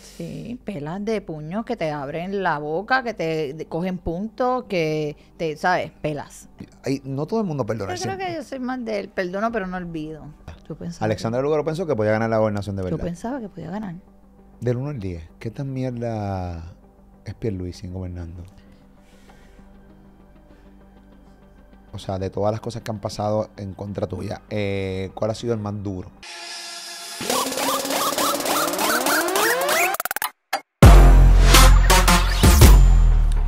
Sí, pelas de puños que te abren la boca, que te cogen puntos, que te, ¿sabes? Pelas. no todo el mundo perdona. Yo creo que yo soy más del perdono, pero no olvido. ¿Tú Alexandra Lugaro pensó que podía ganar la gobernación de verdad. Yo pensaba que podía ganar. Del 1 al 10, ¿qué tan mierda es Pierluisi gobernando? O sea, de todas las cosas que han pasado en contra tuya, eh, ¿cuál ha sido el más duro?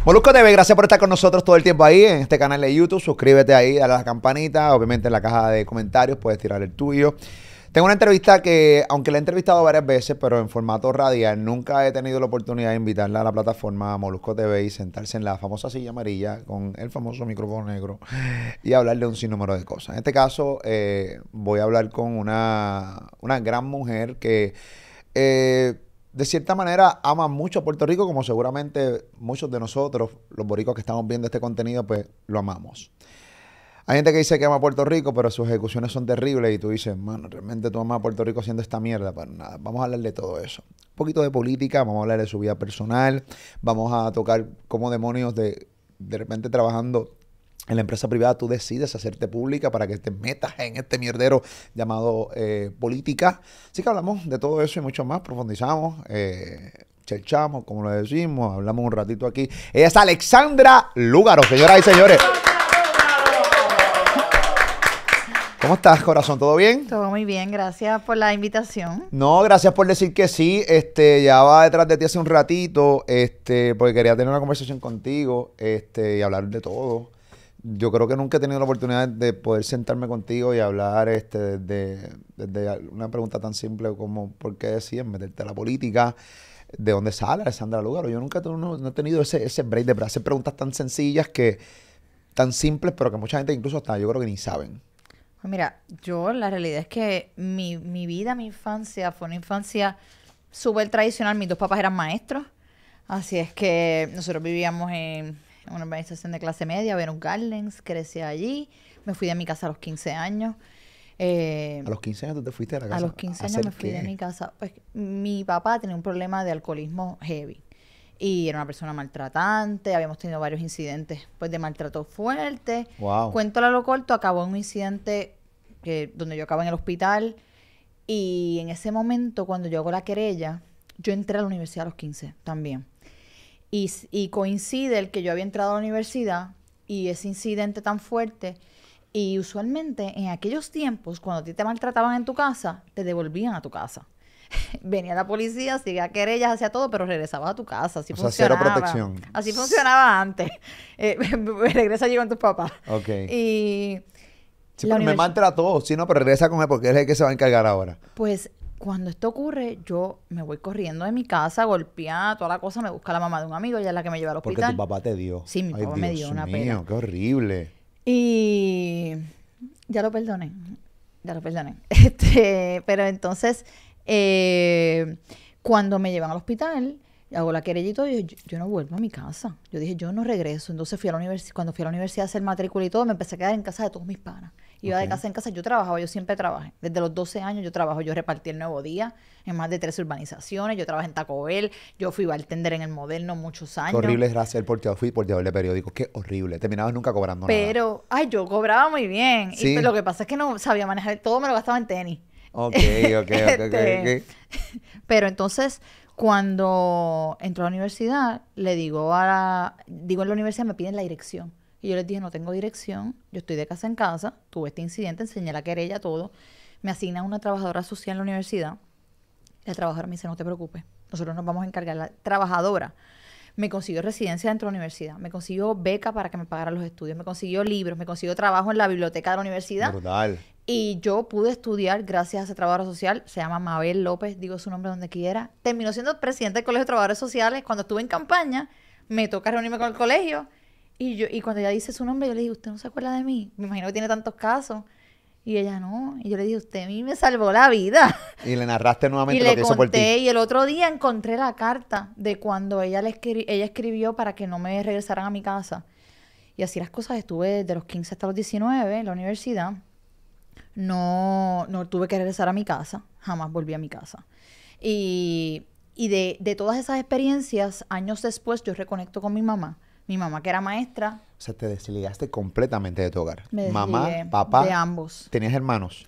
Molusco TV, gracias por estar con nosotros todo el tiempo ahí en este canal de YouTube. Suscríbete ahí, dale a la campanita. Obviamente en la caja de comentarios puedes tirar el tuyo. Tengo una entrevista que, aunque la he entrevistado varias veces, pero en formato radial, nunca he tenido la oportunidad de invitarla a la plataforma Molusco TV y sentarse en la famosa silla amarilla con el famoso micrófono negro y hablarle un sinnúmero de cosas. En este caso, eh, voy a hablar con una, gran mujer que... Eh, de cierta manera aman mucho a Puerto Rico, como seguramente muchos de nosotros, los boricos que estamos viendo este contenido, pues lo amamos. Hay gente que dice que ama a Puerto Rico, pero sus ejecuciones son terribles y tú dices, mano, realmente tú amas a Puerto Rico haciendo esta mierda. Pero nada, vamos a hablar de todo eso. Un poquito de política, vamos a hablar de su vida personal, vamos a tocar como demonios de de repente trabajando en la empresa privada tú decides hacerte pública para que te metas en este mierdero llamado eh, política. Así que hablamos de todo eso y mucho más, profundizamos, eh, como lo decimos, hablamos un ratito aquí. Ella es Alexandra Lúgaro, señoras y señores. ¿Cómo estás, corazón? ¿Todo bien? Todo muy bien, gracias por la invitación. No, gracias por decir que sí. Este, ya va detrás de ti hace un ratito, este, porque quería tener una conversación contigo, este, y hablar de todo yo creo que nunca he tenido la oportunidad de poder sentarme contigo y hablar este, desde, una pregunta tan simple como por qué decías meterte a la política, de dónde sale Alessandra Lugaro. Yo nunca he tenido ese, ese, break de hacer preguntas tan sencillas que tan simples, pero que mucha gente incluso hasta yo creo que ni saben. Pues mira, yo la realidad es que mi, mi vida, mi infancia, fue una infancia súper tradicional. Mis dos papás eran maestros, así es que nosotros vivíamos en una organización de clase media, Venus Gardens, crecí allí, me fui de mi casa a los 15 años. Eh, ¿A los 15 años tú te fuiste de la casa? A los 15 años me fui de mi casa. Pues mi papá tenía un problema de alcoholismo heavy y era una persona maltratante, habíamos tenido varios incidentes pues de maltrato fuerte. Wow. Cuento lo corto, acabó en un incidente que, eh, donde yo acabo en el hospital y en ese momento cuando yo hago la querella, yo entré a la universidad a los 15 también y, coincide el que yo había entrado a la universidad y ese incidente tan fuerte. Y usualmente en aquellos tiempos, cuando a ti te maltrataban en tu casa, te devolvían a tu casa. Venía la policía, seguía querellas, hacía todo, pero regresabas a tu casa. Así o funcionaba. Sea, cero protección. Así funcionaba antes. Eh, regresa allí con tus papás. Ok. Y. Sí, pero me maltrató. Sí, no, pero regresa con él porque es el que se va a encargar ahora. Pues cuando esto ocurre, yo me voy corriendo de mi casa, golpeada, toda la cosa, me busca la mamá de un amigo, ella es la que me lleva al hospital. Porque tu papá te dio. Sí, mi papá me dio una pena. qué horrible. Y ya lo perdoné. Ya lo perdoné. Este, pero entonces, eh, cuando me llevan al hospital, hago la querella y todo, yo, no vuelvo a mi casa. Yo dije, yo no regreso. Entonces fui a la universidad, cuando fui a la universidad a hacer matrícula y todo, me empecé a quedar en casa de todos mis panas. Iba de casa en casa, yo trabajaba, yo siempre trabajé. Desde los 12 años yo trabajo, yo repartí el Nuevo Día en más de tres urbanizaciones, yo trabajé en Taco Bell, yo fui bartender en el Moderno muchos años. Qué horrible es porteo fui por de periódicos, qué horrible. Terminabas nunca cobrando Pero, ay, yo cobraba muy bien. Y, lo que pasa es que no sabía manejar, todo me lo gastaba en tenis. Ok, ok, este, Pero entonces, cuando entró a la universidad, le digo a la, digo en la universidad, me piden la dirección. Y yo les dije, no tengo dirección, yo estoy de casa en casa, tuve este incidente, enseñé la querella, todo. Me asigna una trabajadora social en la universidad. El trabajadora me dice, no te preocupes, nosotros nos vamos a encargar. La trabajadora me consiguió residencia dentro de la universidad, me consiguió beca para que me pagara los estudios, me consiguió libros, me consiguió trabajo en la biblioteca de la universidad. Brutal. Y yo pude estudiar gracias a ese trabajadora social, se llama Mabel López, digo su nombre donde quiera. Terminó siendo presidente del Colegio de Trabajadores Sociales. Cuando estuve en campaña, me toca reunirme con el colegio y, yo, y cuando ella dice su nombre, yo le digo, ¿usted no se acuerda de mí? Me imagino que tiene tantos casos. Y ella no. Y yo le dije, usted a mí me salvó la vida. Y le narraste nuevamente lo que hizo por ti. Y el otro día encontré la carta de cuando ella, le ella escribió para que no me regresaran a mi casa. Y así las cosas. Estuve de los 15 hasta los 19 en la universidad. No, no tuve que regresar a mi casa. Jamás volví a mi casa. Y, de todas esas experiencias, años después, yo reconecto con mi mamá mi mamá que era maestra. O sea, te desligaste completamente de tu hogar. mamá, papá. De ambos. ¿Tenías hermanos?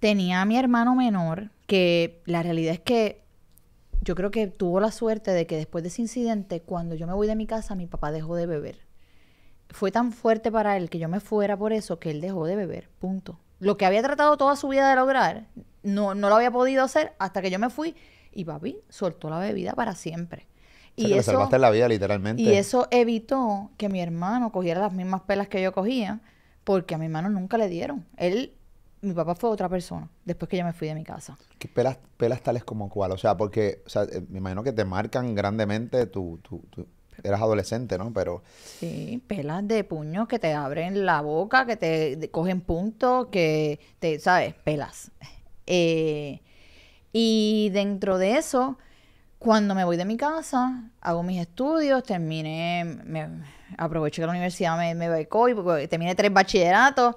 Tenía a mi hermano menor, que la realidad es que yo creo que tuvo la suerte de que después de ese incidente, cuando yo me voy de mi casa, mi papá dejó de beber. Fue tan fuerte para él que yo me fuera por eso que él dejó de beber, punto. Lo que había tratado toda su vida de lograr, no, no lo había podido hacer hasta que yo me fui y papi soltó la bebida para siempre. Y o eso, salvaste la vida, literalmente. Y eso evitó que mi hermano cogiera las mismas pelas que yo cogía, porque a mi hermano nunca le dieron. Él, mi papá fue otra persona, después que yo me fui de mi casa. ¿Qué pelas, pelas tales como cuál? O sea, porque, o sea, eh, me imagino que te marcan grandemente tu, eras adolescente, ¿no? Pero sí, pelas de puño que te abren la boca, que te cogen puntos, que te, sabes, pelas. Eh, y dentro de eso, cuando me voy de mi casa, hago mis estudios, terminé, me, aprovecho que la universidad me, me becó y terminé tres bachilleratos.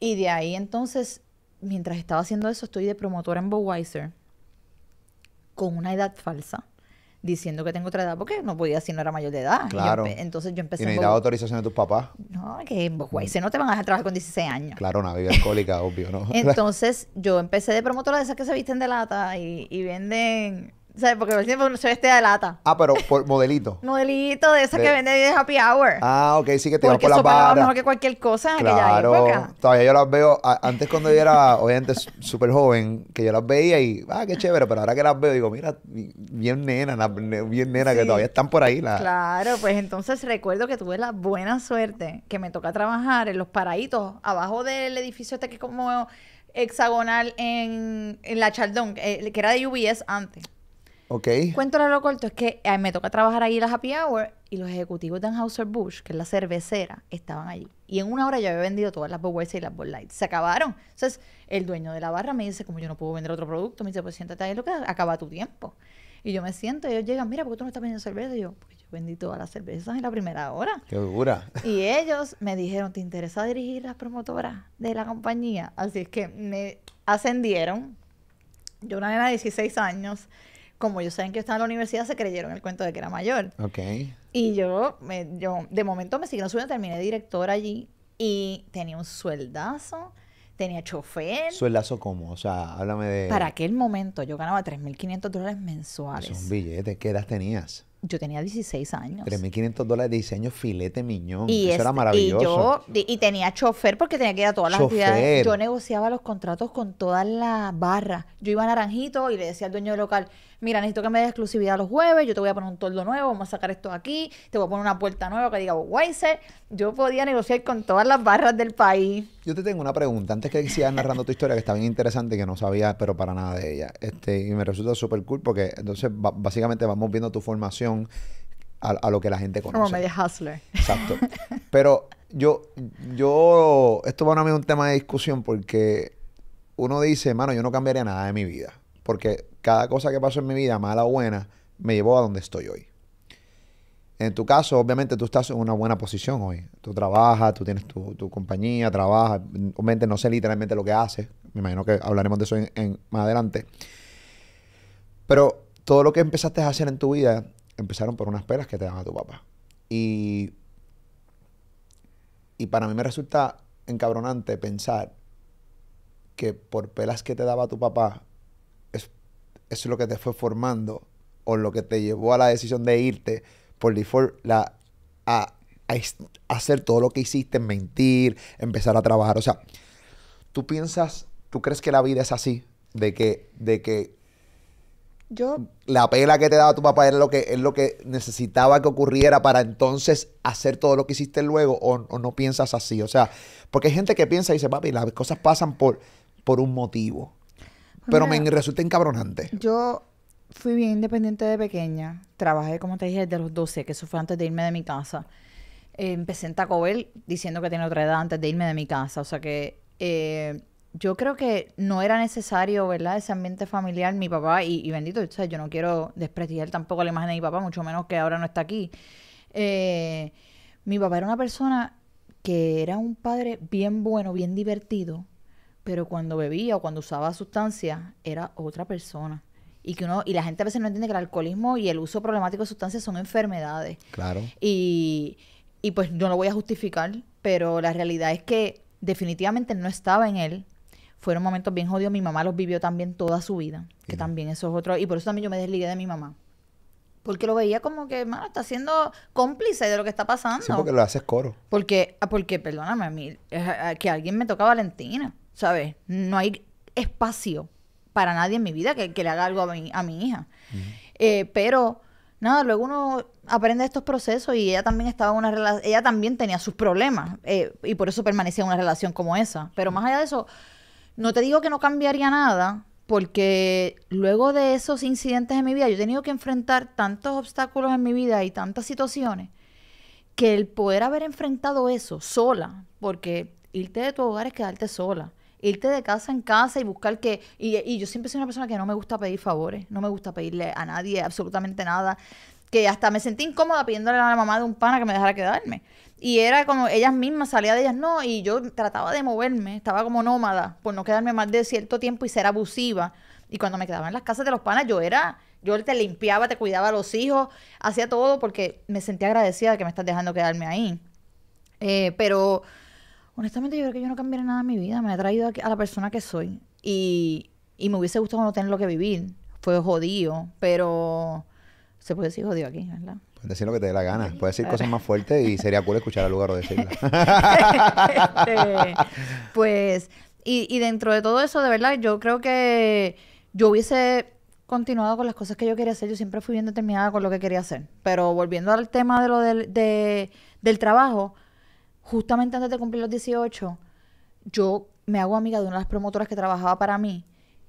Y de ahí entonces, mientras estaba haciendo eso, estoy de promotora en Budweiser con una edad falsa, diciendo que tengo otra edad, porque no podía si no era mayor de edad. Claro. entonces yo empecé. ¿Y necesitaba autorización de tus papás? No, que en Budweiser no te van a dejar trabajar con 16 años. Claro, una vida alcohólica, obvio, ¿no? entonces yo empecé de promotora de esas que se visten de lata y venden ¿Sabes? Porque por tiempo se este de lata. Ah, pero por modelito. modelito de esa que vende de Happy Hour. Ah, ok, sí que te van por las barras. mejor que cualquier cosa en aquella época. Todavía yo las veo, antes cuando yo era, obviamente, súper joven, que yo las veía y, ah, qué chévere, pero ahora que las veo, digo, mira, bien nena, bien nena, que todavía están por ahí. las... Claro, pues entonces recuerdo que tuve la buena suerte que me toca trabajar en los paraditos, abajo del edificio este que es como hexagonal en, en la Chaldón, eh, que era de UBS antes. Ok. Cuento lo corto, es que eh, me toca trabajar ahí las happy hour y los ejecutivos de Anheuser-Busch, que es la cervecera, estaban allí. Y en una hora yo había vendido todas las Budweiser y las Bud Light. Se acabaron. Entonces, el dueño de la barra me dice, como yo no puedo vender otro producto, me dice, pues siéntate ahí, lo que acaba tu tiempo. Y yo me siento, y ellos llegan, mira, ¿por qué tú no estás vendiendo cerveza? Y yo, pues yo vendí todas las cervezas en la primera hora. ¡Qué dura! Y ellos me dijeron, ¿te interesa dirigir las promotoras de la compañía? Así es que me ascendieron. Yo, una nena de 16 años, como ellos saben que yo estaba en la universidad, se creyeron el cuento de que era mayor. Ok. Y yo, me, yo de momento me siguieron subiendo, terminé director allí y tenía un sueldazo, tenía chofer. ¿Sueldazo cómo? O sea, háblame de... Para aquel momento yo ganaba 3.500 dólares mensuales. Es un billete. ¿Qué edad tenías? Yo tenía 16 años. 3.500 dólares de diseño filete miñón. Y Eso era este, maravilloso. Y, tenía chofer porque tenía que ir a todas las ciudades. Yo negociaba los contratos con todas las barras. Yo iba a Naranjito y le decía al dueño del local mira, necesito que me des exclusividad los jueves, yo te voy a poner un toldo nuevo, vamos a sacar esto aquí, te voy a poner una puerta nueva que diga, Weiser, yo podía negociar con todas las barras del país. Yo te tengo una pregunta, antes que sigas narrando tu historia, que está bien interesante, y que no sabía, pero para nada de ella, este, y me resulta súper cool porque entonces básicamente vamos viendo tu formación. A, lo que la gente conoce. Como media hustler. Exacto. Pero yo, yo, esto va mí es un tema de discusión porque uno dice, mano, yo no cambiaría nada de mi vida. Porque cada cosa que pasó en mi vida, mala o buena, me llevó a donde estoy hoy. En tu caso, obviamente tú estás en una buena posición hoy. Tú trabajas, tú tienes tu, compañía, trabajas. Obviamente no sé literalmente lo que haces. Me imagino que hablaremos de eso en, más adelante. Pero todo lo que empezaste a hacer en tu vida empezaron por unas pelas que te daba a tu papá. Y, y para mí me resulta encabronante pensar que por pelas que te daba tu papá eso es lo que te fue formando o lo que te llevó a la decisión de irte por default la, a, hacer todo lo que hiciste, mentir, empezar a trabajar. O sea, tú piensas, tú crees que la vida es así, de que, de que yo la pela que te daba tu papá era lo que es lo que necesitaba que ocurriera para entonces hacer todo lo que hiciste luego o, no piensas así, o sea, porque hay gente que piensa y dice, "Papi, las cosas pasan por por un motivo." Pero me resulta encabronante. Yo fui bien independiente de pequeña. Trabajé, como te dije, desde los 12, que eso fue antes de irme de mi casa. Eh, empecé en Taco Bell diciendo que tenía otra edad antes de irme de mi casa. O sea que eh, yo creo que no era necesario, ¿verdad? Ese ambiente familiar, mi papá, y, bendito, sea, yo no quiero desprestigiar tampoco la imagen de mi papá, mucho menos que ahora no está aquí. Eh, mi papá era una persona que era un padre bien bueno, bien divertido, pero cuando bebía o cuando usaba sustancias era otra persona. Y que uno, y la gente a veces no entiende que el alcoholismo y el uso problemático de sustancias son enfermedades. Claro. Y, y pues no lo voy a justificar, pero la realidad es que definitivamente no estaba en él. Fueron momentos bien jodidos. Mi mamá los vivió también toda su vida. Que también eso es otro. Y por eso también yo me desligué de mi mamá. Porque lo veía como que, mano, está siendo cómplice de lo que está pasando. Sí, porque lo haces coro. Porque, ah, porque perdóname, a mí, eh, eh, que alguien me toca Valentina. ¿sabes? No hay espacio para nadie en mi vida que, le haga algo a mi, a mi hija. Eh, pero nada, luego uno aprende estos procesos y ella también estaba en una relación, ella también tenía sus problemas eh, y por eso permanecía en una relación como esa. Pero más allá de eso, no te digo que no cambiaría nada, porque luego de esos incidentes en mi vida, yo he tenido que enfrentar tantos obstáculos en mi vida y tantas situaciones, que el poder haber enfrentado eso sola, porque irte de tu hogar es quedarte sola irte de casa en casa y buscar que... Y, yo siempre soy una persona que no me gusta pedir favores, no me gusta pedirle a nadie absolutamente nada que hasta me sentí incómoda pidiéndole a la mamá de un pana que me dejara quedarme. Y era como ellas mismas, salía de ellas, no, y yo trataba de moverme, estaba como nómada, por no quedarme más de cierto tiempo y ser abusiva. Y cuando me quedaba en las casas de los panas, yo era, yo te limpiaba, te cuidaba a los hijos, hacía todo porque me sentía agradecida de que me estás dejando quedarme ahí. Eh, pero Honestamente, yo creo que yo no cambiaré nada en mi vida. Me ha traído a, la persona que soy. Y, me hubiese gustado no tener lo que vivir. Fue jodido, pero se puede decir jodido aquí, ¿verdad? Puedes decir lo que te dé la gana. Puedes decir cosas más fuertes y sería cool escuchar al lugar o decirlo. Este, pues, y, dentro de todo eso, de verdad, yo creo que yo hubiese continuado con las cosas que yo quería hacer. Yo siempre fui bien determinada con lo que quería hacer. Pero volviendo al tema de lo del, del trabajo, justamente antes de cumplir los 18, yo me hago amiga de una de las promotoras que trabajaba para mí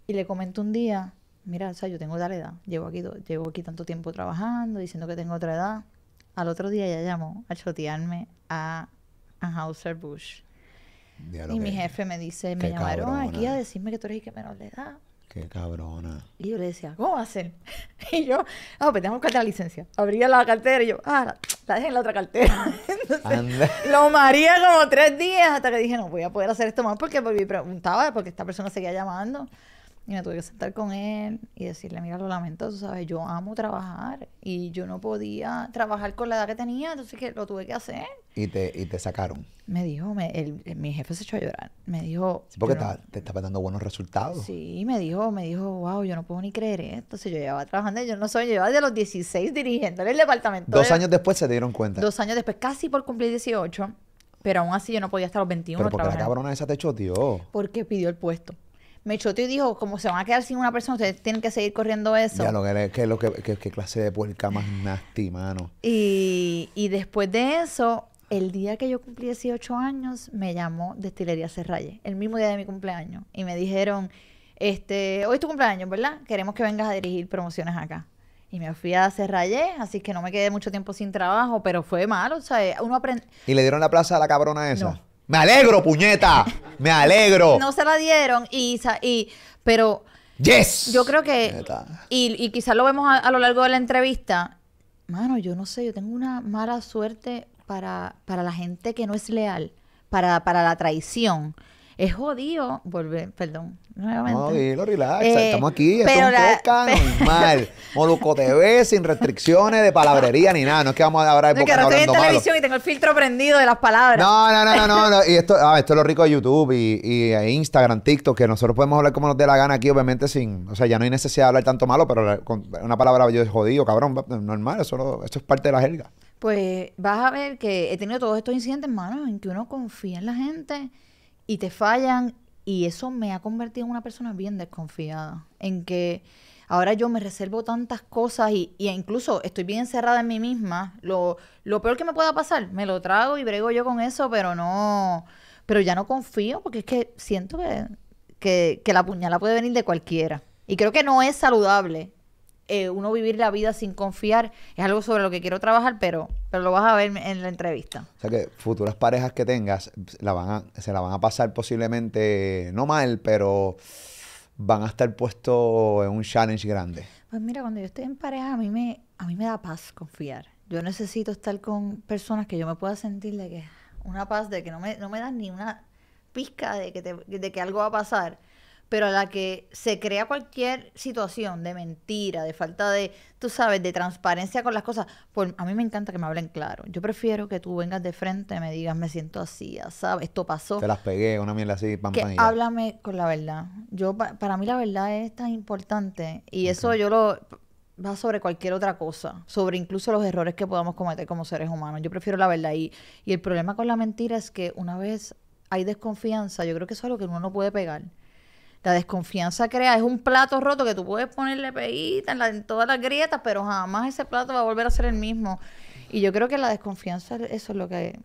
y le comento un día, mira, o sea, yo tengo tal edad, llevo aquí, llevo aquí tanto tiempo trabajando, diciendo que tengo otra edad. Al otro día ella llamó a chotearme a Hauser Bush. Y mi jefe me dice, me llamaron aquí a decirme que tú eres que menor de edad. Qué cabrona. Y yo le decía, ¿cómo va a ser? Y yo, ah, oh, pues tengo que la licencia. Abría la cartera y yo, ah, la, dejé en la otra cartera. Entonces, lo maría como tres días hasta que dije, no voy a poder hacer esto más porque me preguntaba, porque esta persona seguía llamando. Y me tuve que sentar con él y decirle, mira, lo lamento, tú sabes, yo amo trabajar y yo no podía trabajar con la edad que tenía, entonces que lo tuve que hacer. ¿Y te, y te sacaron? Me dijo, mi jefe se echó a llorar. Me dijo... porque te estaba dando buenos resultados. Sí, me dijo, me dijo, wow, yo no puedo ni creer Entonces yo llevaba trabajando, yo no soy, yo llevaba de los 16 dirigiendo el departamento. Dos años después se dieron cuenta. Dos años después, casi por cumplir 18, pero aún así yo no podía estar a los 21 Pero porque la cabrona esa te tío Porque pidió el puesto me choteó y dijo, como se van a quedar sin una persona, ustedes tienen que seguir corriendo eso. Ya lo que es, qué clase de puerca más nasty, mano. Y, y después de eso, el día que yo cumplí 18 años, me llamó Destilería Cerralle, el mismo día de mi cumpleaños. Y me dijeron, este, hoy es tu cumpleaños, ¿verdad? Queremos que vengas a dirigir promociones acá. Y me fui a Serralle, así que no me quedé mucho tiempo sin trabajo, pero fue malo, o sea, uno aprende... ¿Y le dieron la plaza a la cabrona esa? Me alegro, puñeta. Me alegro. No se la dieron y, y pero yes. Yo creo que y, y quizás lo vemos a, lo largo de la entrevista. Mano, yo no sé, yo tengo una mala suerte para, para la gente que no es leal, para, para la traición es jodido volver, perdón, nuevamente. No, dilo, relaxa, eh, estamos aquí, esto es un la, normal. Moluco TV sin restricciones de palabrería ni nada, no es que vamos a hablar de no, que ahora estoy en televisión y tengo el filtro prendido de las palabras. No, no, no, no, y esto, ah, esto es lo rico de YouTube y, Instagram, TikTok, que nosotros podemos hablar como nos dé la gana aquí, obviamente sin, o sea, ya no hay necesidad de hablar tanto malo, pero una palabra yo es jodido, cabrón, normal, eso, eso es parte de la jerga. Pues vas a ver que he tenido todos estos incidentes, hermano, en que uno confía en la gente y te fallan y eso me ha convertido en una persona bien desconfiada, en que ahora yo me reservo tantas cosas y, incluso estoy bien encerrada en mí misma, lo, lo, peor que me pueda pasar, me lo trago y brego yo con eso, pero no, pero ya no confío porque es que siento que, que, que la puñalada puede venir de cualquiera. Y creo que no es saludable eh, uno vivir la vida sin confiar. Es algo sobre lo que quiero trabajar, pero, pero lo vas a ver en la entrevista. O sea que futuras parejas que tengas se la van a pasar posiblemente, no mal, pero van a estar puesto en un challenge grande. Pues mira, cuando yo estoy en pareja, a mí me, a mí me da paz confiar. Yo necesito estar con personas que yo me pueda sentir de que una paz de que no me, no dan ni una pizca de que, de que algo va a pasar pero a la que se crea cualquier situación de mentira, de falta de, tú sabes, de transparencia con las cosas, pues a mí me encanta que me hablen claro. Yo prefiero que tú vengas de frente, me digas, me siento así, ¿sabes? Esto pasó. Te las pegué, una mierda así, pam, que Háblame con la verdad. Yo, para mí la verdad es tan importante y eso yo lo va sobre cualquier otra cosa, sobre incluso los errores que podamos cometer como seres humanos. Yo prefiero la verdad y, y el problema con la mentira es que una vez hay desconfianza, yo creo que eso es algo que uno no puede pegar. La desconfianza crea, es un plato roto que tú puedes ponerle peguita en, todas las grietas, pero jamás ese plato va a volver a ser el mismo. Y yo creo que la desconfianza, eso es lo que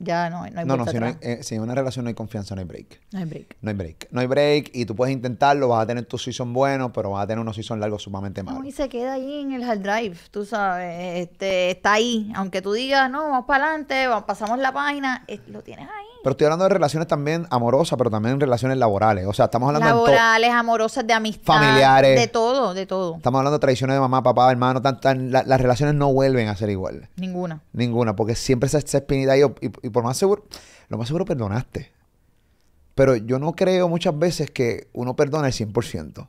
ya no, no hay No, no, si, no eh, si, en una relación no hay confianza, no hay break. No hay break. No hay break. No hay break y tú puedes intentarlo, vas a tener tus season buenos, pero vas a tener unos season largos sumamente malos. y se queda ahí en el hard drive, tú sabes, este, está ahí. Aunque tú digas, no, vamos para adelante, pasamos la página, eh, lo tienes ahí. Pero estoy hablando de relaciones también amorosas, pero también relaciones laborales. O sea, estamos hablando laborales, amorosas, de amistad, familiares, de todo, de todo. Estamos hablando de traiciones de mamá, papá, hermano. las relaciones no vuelven a ser iguales. Ninguna. Ninguna, porque siempre se espinita ahí, y, y, por más seguro, lo más seguro perdonaste. Pero yo no creo muchas veces que uno perdona el 100%.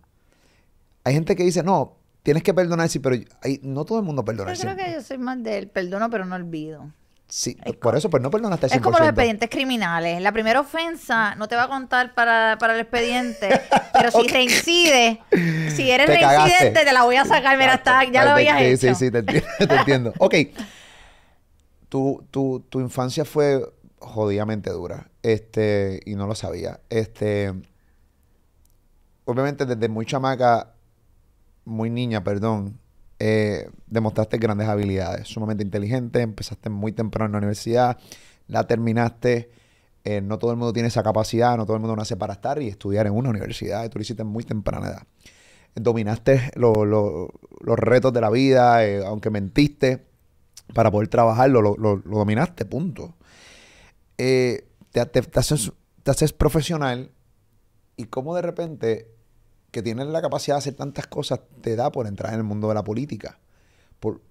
Hay gente que dice, no, tienes que perdonar, sí, pero hay, no todo el mundo perdona. Yo creo que yo soy más del perdono, pero no olvido. Sí, por eso, pues no perdonaste el Es como los expedientes criminales. La primera ofensa no te va a contar para, el expediente, pero si te incide, si eres reincidente, te la voy a sacar. Mira, ah, está, ya lo habías a hecho. Sí, sí, te entiendo. Te entiendo. ok. Tu, tu, tu infancia fue jodidamente dura. Este, y no lo sabía. Este, obviamente desde muy chamaca, muy niña, perdón, eh, demostraste grandes habilidades, sumamente inteligente, empezaste muy temprano en la universidad, la terminaste. Eh, no todo el mundo tiene esa capacidad, no todo el mundo nace para estar y estudiar en una universidad, tú lo hiciste en muy temprana edad. Dominaste los retos de la vida, eh, aunque mentiste, para poder trabajarlo, lo, dominaste, punto. te, haces, te haces profesional y cómo de repente que tienes la capacidad de hacer tantas cosas te da por entrar en el mundo de la política. Por,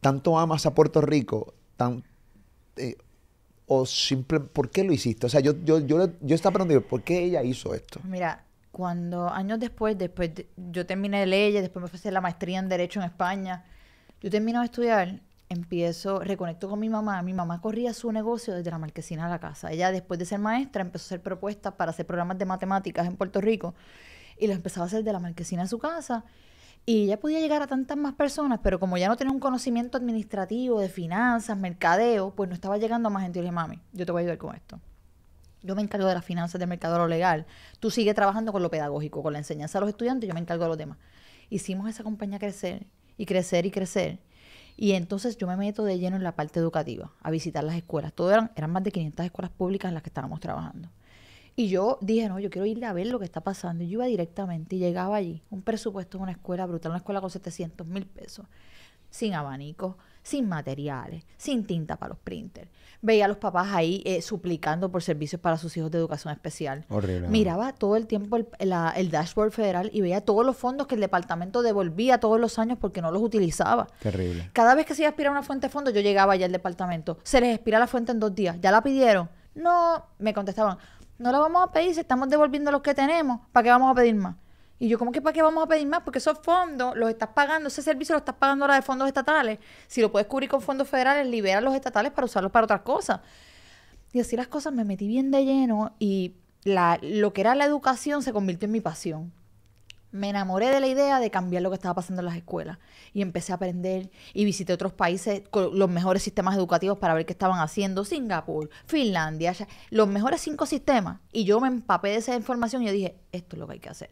tanto amas a Puerto Rico, tan, eh, o simple, ¿por qué lo hiciste? O sea, yo, yo, yo, estaba preguntando, ¿por qué ella hizo esto? Mira, cuando años después, después yo terminé de leyes, después me fui a hacer la maestría en Derecho en España, yo termino de estudiar, empiezo, reconecto con mi mamá. Mi mamá corría su negocio desde la marquesina a la casa. Ella, después de ser maestra, empezó a hacer propuestas para hacer programas de matemáticas en Puerto Rico y los empezaba a hacer de la marquesina a su casa. Y ya podía llegar a tantas más personas, pero como ya no tenía un conocimiento administrativo de finanzas, mercadeo, pues no estaba llegando a más gente. Y le dije, mami, yo te voy a ayudar con esto. Yo me encargo de las finanzas del mercado lo legal. Tú sigue trabajando con lo pedagógico, con la enseñanza a los estudiantes, yo me encargo de los demás. Hicimos esa compañía crecer y crecer y crecer. Y entonces yo me meto de lleno en la parte educativa, a visitar las escuelas. Todo eran, eran más de 500 escuelas públicas en las que estábamos trabajando. Y yo dije, no, yo quiero ir a ver lo que está pasando. Y yo iba directamente y llegaba allí. Un presupuesto de una escuela brutal, una escuela con 700 mil pesos, sin abanicos, sin materiales, sin tinta para los printers. Veía a los papás ahí eh, suplicando por servicios para sus hijos de educación especial. Horrible. Miraba todo el tiempo el, el, dashboard federal y veía todos los fondos que el departamento devolvía todos los años porque no los utilizaba. Terrible. Cada vez que se iba a aspirar una fuente de fondos, yo llegaba allá al departamento. Se les expira la fuente en dos días. ¿Ya la pidieron? No, me contestaban no lo vamos a pedir si estamos devolviendo los que tenemos. ¿Para qué vamos a pedir más? Y yo, ¿cómo que para qué vamos a pedir más? Porque esos fondos los estás pagando, ese servicio lo estás pagando ahora de fondos estatales. Si lo puedes cubrir con fondos federales, libera los estatales para usarlos para otras cosas. Y así las cosas me metí bien de lleno y la, lo que era la educación se convirtió en mi pasión me enamoré de la idea de cambiar lo que estaba pasando en las escuelas y empecé a aprender y visité otros países con los mejores sistemas educativos para ver qué estaban haciendo, Singapur, Finlandia, los mejores cinco sistemas y yo me empapé de esa información y yo dije, esto es lo que hay que hacer.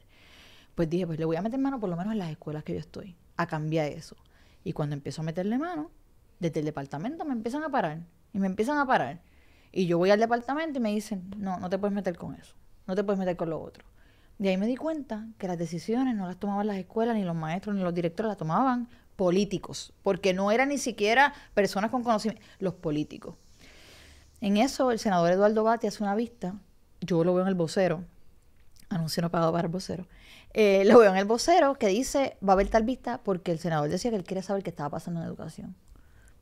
Pues dije, pues le voy a meter mano por lo menos en las escuelas que yo estoy, a cambiar eso. Y cuando empiezo a meterle mano, desde el departamento me empiezan a parar y me empiezan a parar. Y yo voy al departamento y me dicen, no, no te puedes meter con eso, no te puedes meter con lo otro. De ahí me di cuenta que las decisiones no las tomaban las escuelas, ni los maestros, ni los directores, las tomaban políticos, porque no eran ni siquiera personas con conocimiento, los políticos. En eso, el senador Eduardo Bati hace una vista, yo lo veo en el vocero, anuncio no pagado para el vocero, eh, lo veo en el vocero que dice, va a haber tal vista porque el senador decía que él quería saber qué estaba pasando en educación.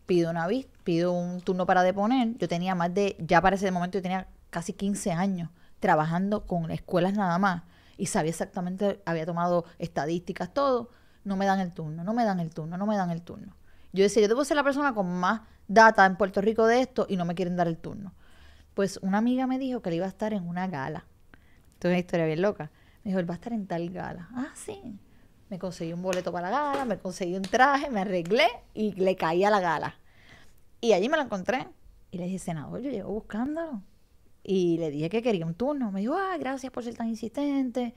Pido una vista, pido un turno para deponer, yo tenía más de, ya para ese momento yo tenía casi 15 años trabajando con escuelas nada más y sabía exactamente, había tomado estadísticas, todo, no me dan el turno, no me dan el turno, no me dan el turno. Yo decía, yo debo ser la persona con más data en Puerto Rico de esto y no me quieren dar el turno. Pues una amiga me dijo que él iba a estar en una gala. Esto es una historia bien loca. Me dijo, él va a estar en tal gala. Ah, sí. Me conseguí un boleto para la gala, me conseguí un traje, me arreglé y le caí a la gala. Y allí me lo encontré. Y le dije, senador, yo llevo buscándolo y le dije que quería un turno. Me dijo, ah, gracias por ser tan insistente.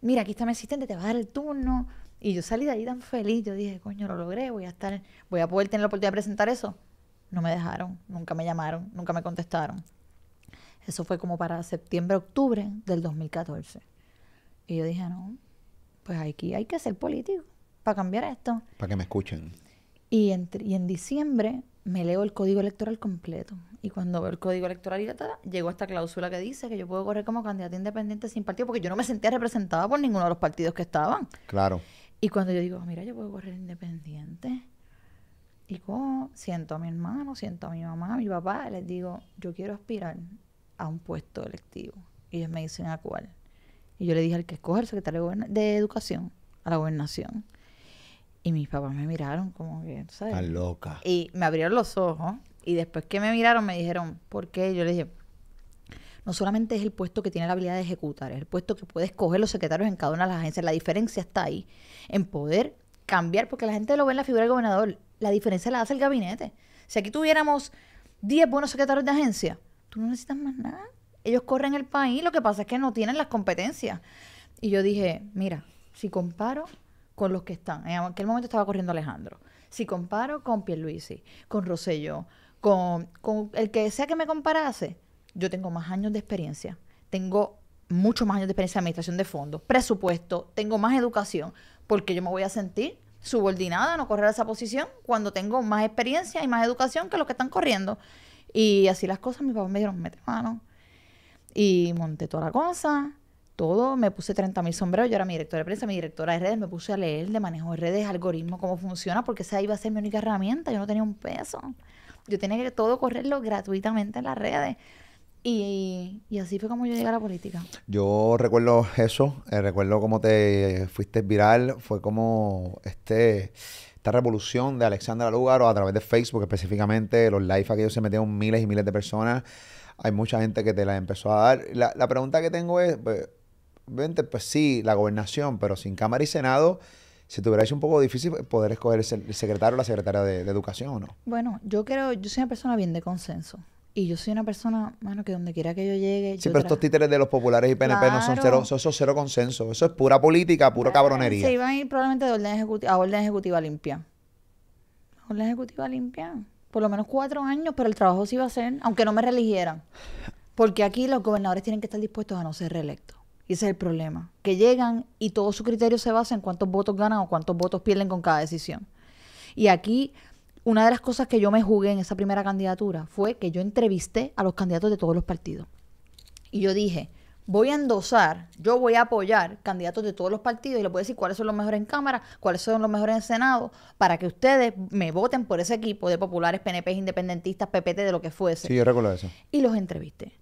Mira, aquí está mi asistente, te va a dar el turno. Y yo salí de ahí tan feliz. Yo dije, coño, lo logré, voy a estar, voy a poder tener la oportunidad de presentar eso. No me dejaron, nunca me llamaron, nunca me contestaron. Eso fue como para septiembre, octubre del 2014. Y yo dije, ah, no, pues aquí hay que ser político para cambiar esto. Para que me escuchen. Y en, y en diciembre me leo el código electoral completo. Y cuando veo el código electoral y tal, llego a esta cláusula que dice que yo puedo correr como candidata independiente sin partido, porque yo no me sentía representada por ninguno de los partidos que estaban. Claro. Y cuando yo digo, mira, yo puedo correr independiente, y siento a mi hermano, siento a mi mamá, a mi papá, les digo, yo quiero aspirar a un puesto electivo. Y ellos me dicen a cuál. Y yo le dije al que escoge el secretario de Educación, a la gobernación. Y mis papás me miraron como que, ¿sabes? Tan loca. Y me abrieron los ojos. Y después que me miraron, me dijeron, ¿por qué? Yo les dije, no solamente es el puesto que tiene la habilidad de ejecutar, es el puesto que puede escoger los secretarios en cada una de las agencias. La diferencia está ahí, en poder cambiar, porque la gente lo ve en la figura del gobernador. La diferencia la hace el gabinete. Si aquí tuviéramos 10 buenos secretarios de agencia, tú no necesitas más nada. Ellos corren el país, lo que pasa es que no tienen las competencias. Y yo dije, mira, si comparo con los que están. En aquel momento estaba corriendo Alejandro. Si comparo con Pierluisi, con Rosselló, con, con el que sea que me comparase, yo tengo más años de experiencia. Tengo mucho más años de experiencia en administración de fondos, presupuesto, tengo más educación, porque yo me voy a sentir subordinada a no correr a esa posición cuando tengo más experiencia y más educación que los que están corriendo. Y así las cosas, mis papás me dijeron, mete mano. Y monté toda la cosa todo, me puse 30.000 mil sombreros, yo era mi directora de prensa, mi directora de redes, me puse a leer de manejo de redes, algoritmo, cómo funciona, porque esa iba a ser mi única herramienta, yo no tenía un peso. Yo tenía que todo correrlo gratuitamente en las redes. Y, así fue como yo llegué a la política. Yo recuerdo eso, eh, recuerdo cómo te fuiste viral, fue como este esta revolución de Alexandra Lúgaro a través de Facebook específicamente, los live aquellos se metieron miles y miles de personas, hay mucha gente que te la empezó a dar. La, la pregunta que tengo es, pues, obviamente, pues sí, la gobernación, pero sin Cámara y Senado si te hubiera hecho un poco difícil pues, poder escoger el secretario o la secretaria de, Educación, ¿o no? Bueno, yo creo, yo soy una persona bien de consenso. Y yo soy una persona, bueno, que donde quiera que yo llegue. Sí, pero estos títeres de los populares y PNP no son cero, eso, cero consenso. Eso es pura política, pura cabronería. Se iban a ir probablemente de orden ejecutiva, a orden ejecutiva limpia. Orden ejecutiva limpia. Por lo menos cuatro años, pero el trabajo sí iba a ser, aunque no me reeligieran. Porque aquí los gobernadores tienen que estar dispuestos a no ser reelectos. Y ese es el problema. Que llegan y todo su criterio se basa en cuántos votos ganan o cuántos votos pierden con cada decisión. Y aquí, una de las cosas que yo me jugué en esa primera candidatura fue que yo entrevisté a los candidatos de todos los partidos. Y yo dije, voy a endosar, yo voy a apoyar candidatos de todos los partidos y les voy a decir cuáles son los mejores en Cámara, cuáles son los mejores en Senado, para que ustedes me voten por ese equipo de populares, PNP, independentistas, PPT, de lo que fuese. Sí, yo recuerdo eso. Y los entrevisté.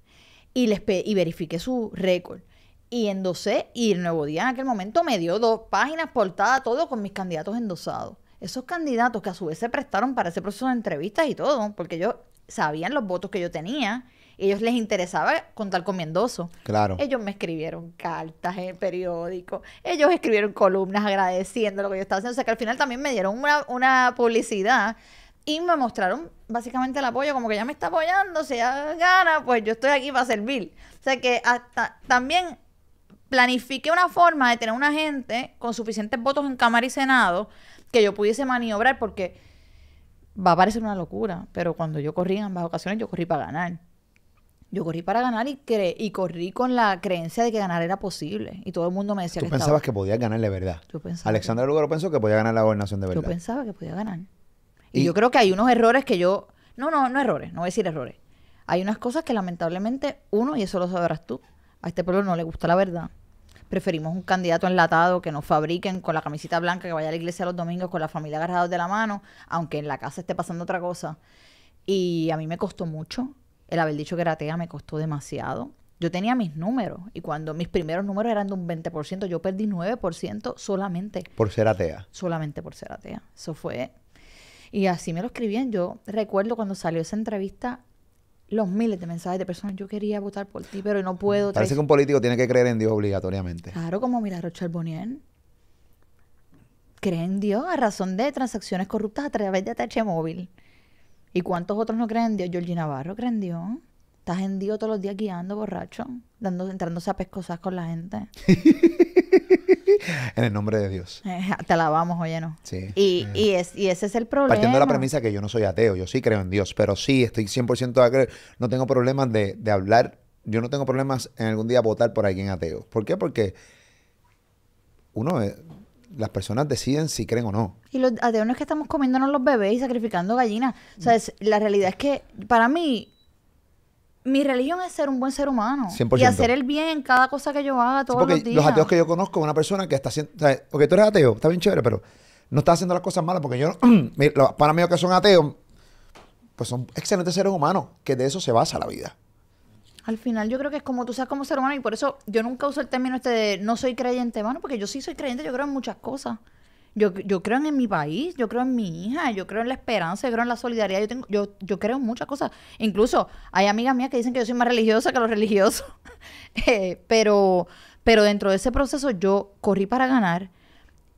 Y, les y verifiqué su récord y endosé y el Nuevo Día en aquel momento me dio dos páginas, portadas, todo con mis candidatos endosados. Esos candidatos que a su vez se prestaron para ese proceso de entrevistas y todo, porque ellos sabían los votos que yo tenía, ellos les interesaba contar con mi endoso. Claro. Ellos me escribieron cartas en el periódico, ellos escribieron columnas agradeciendo lo que yo estaba haciendo, o sea que al final también me dieron una, publicidad y me mostraron básicamente el apoyo, como que ya me está apoyando, si ya gana, pues yo estoy aquí para servir. O sea que hasta también planifique una forma de tener una gente con suficientes votos en Cámara y Senado que yo pudiese maniobrar porque va a parecer una locura, pero cuando yo corrí en ambas ocasiones yo corrí para ganar. Yo corrí para ganar y, y corrí con la creencia de que ganar era posible. Y todo el mundo me decía ¿Tú pensabas que podías ganar de verdad. Yo Alexandra Lugaro pensó que podía ganar la gobernación de verdad. Yo pensaba que podía ganar. Y, yo creo que hay unos errores que yo. No, no, no errores, no voy a decir errores. Hay unas cosas que lamentablemente, uno, y eso lo sabrás tú, a este pueblo no le gusta la verdad. Preferimos un candidato enlatado que nos fabriquen con la camiseta blanca, que vaya a la iglesia los domingos con la familia agarrados de la mano, aunque en la casa esté pasando otra cosa. Y a mí me costó mucho. El haber dicho que era atea me costó demasiado. Yo tenía mis números y cuando mis primeros números eran de un 20%, yo perdí 9% solamente. Por ser atea. Solamente por ser atea. Eso fue. Y así me lo escribían. Yo recuerdo cuando salió esa entrevista, los miles de mensajes de personas, yo quería votar por ti, pero no puedo. Parece que un político tiene que creer en Dios obligatoriamente. Claro, como mira Rochelle Bonier Cree en Dios a razón de transacciones corruptas a través de TH móvil. ¿Y cuántos otros no creen en Dios? Georgie Navarro cree en Dios. Estás en Dios todos los días guiando, borracho, dando, entrándose a pescosas con la gente. en el nombre de Dios. Eh, te te vamos, oye, ¿no? Sí. Eh. Y, ese es el problema. Partiendo de la premisa que yo no soy ateo, yo sí creo en Dios, pero sí estoy 100% a creer. No tengo problemas de, hablar, yo no tengo problemas en algún día votar por alguien ateo. ¿Por qué? Porque uno, eh, las personas deciden si creen o no. Y los ateos no es que estamos comiéndonos los bebés y sacrificando gallinas. O sea, la realidad es que para mí mi religión es ser un buen ser humano y hacer el bien en cada cosa que yo haga todos los días. Los ateos que yo conozco, una persona que está haciendo, que tú eres ateo, está bien chévere, pero no está haciendo las cosas malas porque yo, para mí que son ateos, pues son excelentes seres humanos, que de eso se basa la vida. Al final yo creo que es como tú seas como ser humano y por eso yo nunca uso el término este de no soy creyente, mano, porque yo sí soy creyente, yo creo en muchas cosas. Yo, yo creo en mi país, yo creo en mi hija, yo creo en la esperanza, yo creo en la solidaridad, yo, tengo, yo, yo creo en muchas cosas. Incluso hay amigas mías que dicen que yo soy más religiosa que los religiosos. Eh, pero, pero dentro de ese proceso yo corrí para ganar,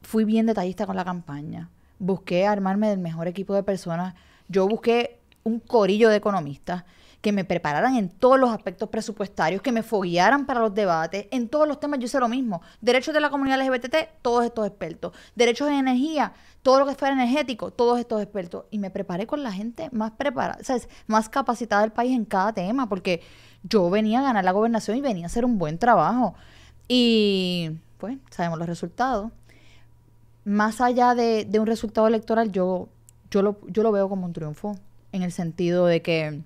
fui bien detallista con la campaña, busqué armarme del mejor equipo de personas, yo busqué un corillo de economistas que me prepararan en todos los aspectos presupuestarios, que me foguearan para los debates, en todos los temas yo hice lo mismo. Derechos de la comunidad LGBT, todos estos expertos. Derechos de energía, todo lo que fuera energético, todos estos expertos. Y me preparé con la gente más preparada, más capacitada del país en cada tema, porque yo venía a ganar la gobernación y venía a hacer un buen trabajo. Y pues sabemos los resultados. Más allá de, de un resultado electoral, yo, yo, lo, yo lo veo como un triunfo, en el sentido de que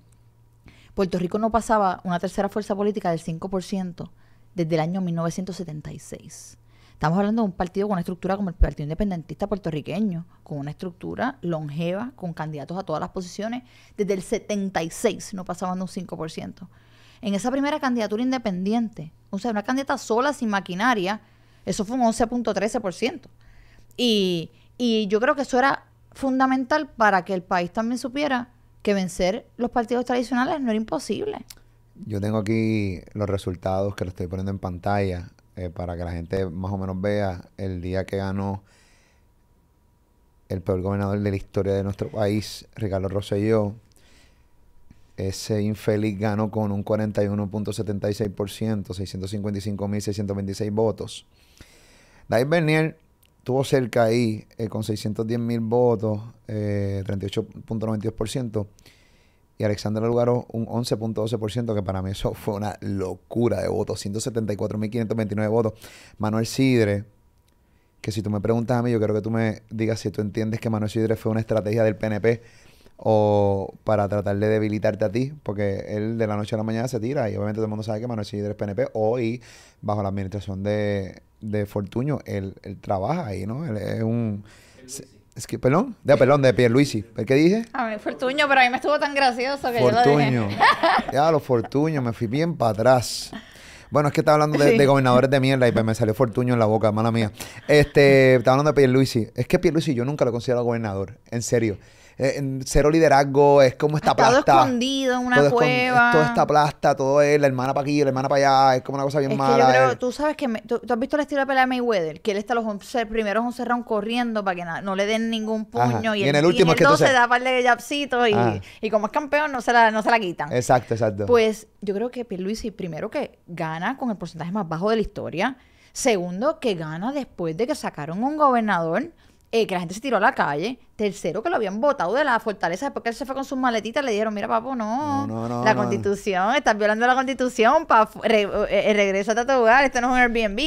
Puerto Rico no pasaba una tercera fuerza política del 5% desde el año 1976. Estamos hablando de un partido con una estructura como el Partido Independentista Puertorriqueño, con una estructura longeva, con candidatos a todas las posiciones. Desde el 76 no pasaban de un 5%. En esa primera candidatura independiente, o sea, una candidata sola, sin maquinaria, eso fue un 11.13%. Y, y yo creo que eso era fundamental para que el país también supiera que vencer los partidos tradicionales no era imposible. Yo tengo aquí los resultados que lo estoy poniendo en pantalla eh, para que la gente más o menos vea el día que ganó el peor gobernador de la historia de nuestro país, Ricardo Rosselló. Ese infeliz ganó con un 41.76%, 655.626 votos. David Bernier estuvo cerca ahí eh, con 610 mil votos, 38.92%, eh, y Alexander Lugaro un 11.12%, que para mí eso fue una locura de votos, 174.529 votos. Manuel Sidre, que si tú me preguntas a mí, yo quiero que tú me digas si tú entiendes que Manuel Sidre fue una estrategia del PNP o para tratar de debilitarte a ti, porque él de la noche a la mañana se tira y obviamente todo el mundo sabe que Manuel Sidre es PNP hoy bajo la administración de de Fortuño, él, él trabaja ahí, ¿no? es un... Es que, perdón, de, perdón, de Pierluisi. ¿Qué dije? A mí Fortuño, pero a me estuvo tan gracioso que Fortuño. yo lo ya, los Fortuño, me fui bien para atrás. Bueno, es que estaba hablando de, de, gobernadores de mierda y pues me salió Fortuño en la boca, mala mía. Este, estaba hablando de Pierluisi. Es que Pierluisi yo nunca lo considero gobernador, en serio. Eh, cero liderazgo, es como esta ah, plasta. Todo escondido en una cueva. todo esta plasta, todo es la hermana para aquí, la hermana para allá, es como una cosa bien mala. tú sabes que, tú, has visto el estilo de pelea de Mayweather, que él está los primeros un rounds corriendo para que no le den ningún puño y, en el, último que da par de japsitos y, ah. y, como es campeón no se, la, no se la quitan. Exacto, exacto. Pues yo creo que Pierluisi, primero que gana con el porcentaje más bajo de la historia, segundo que gana después de que sacaron un gobernador eh, que la gente se tiró a la calle. Tercero, que lo habían votado de la fortaleza después que él se fue con sus maletitas. Le dijeron, mira, papo, no. la constitución, estás violando la constitución. Pa, eh, eh, regresa a tu lugar, esto no es un Airbnb.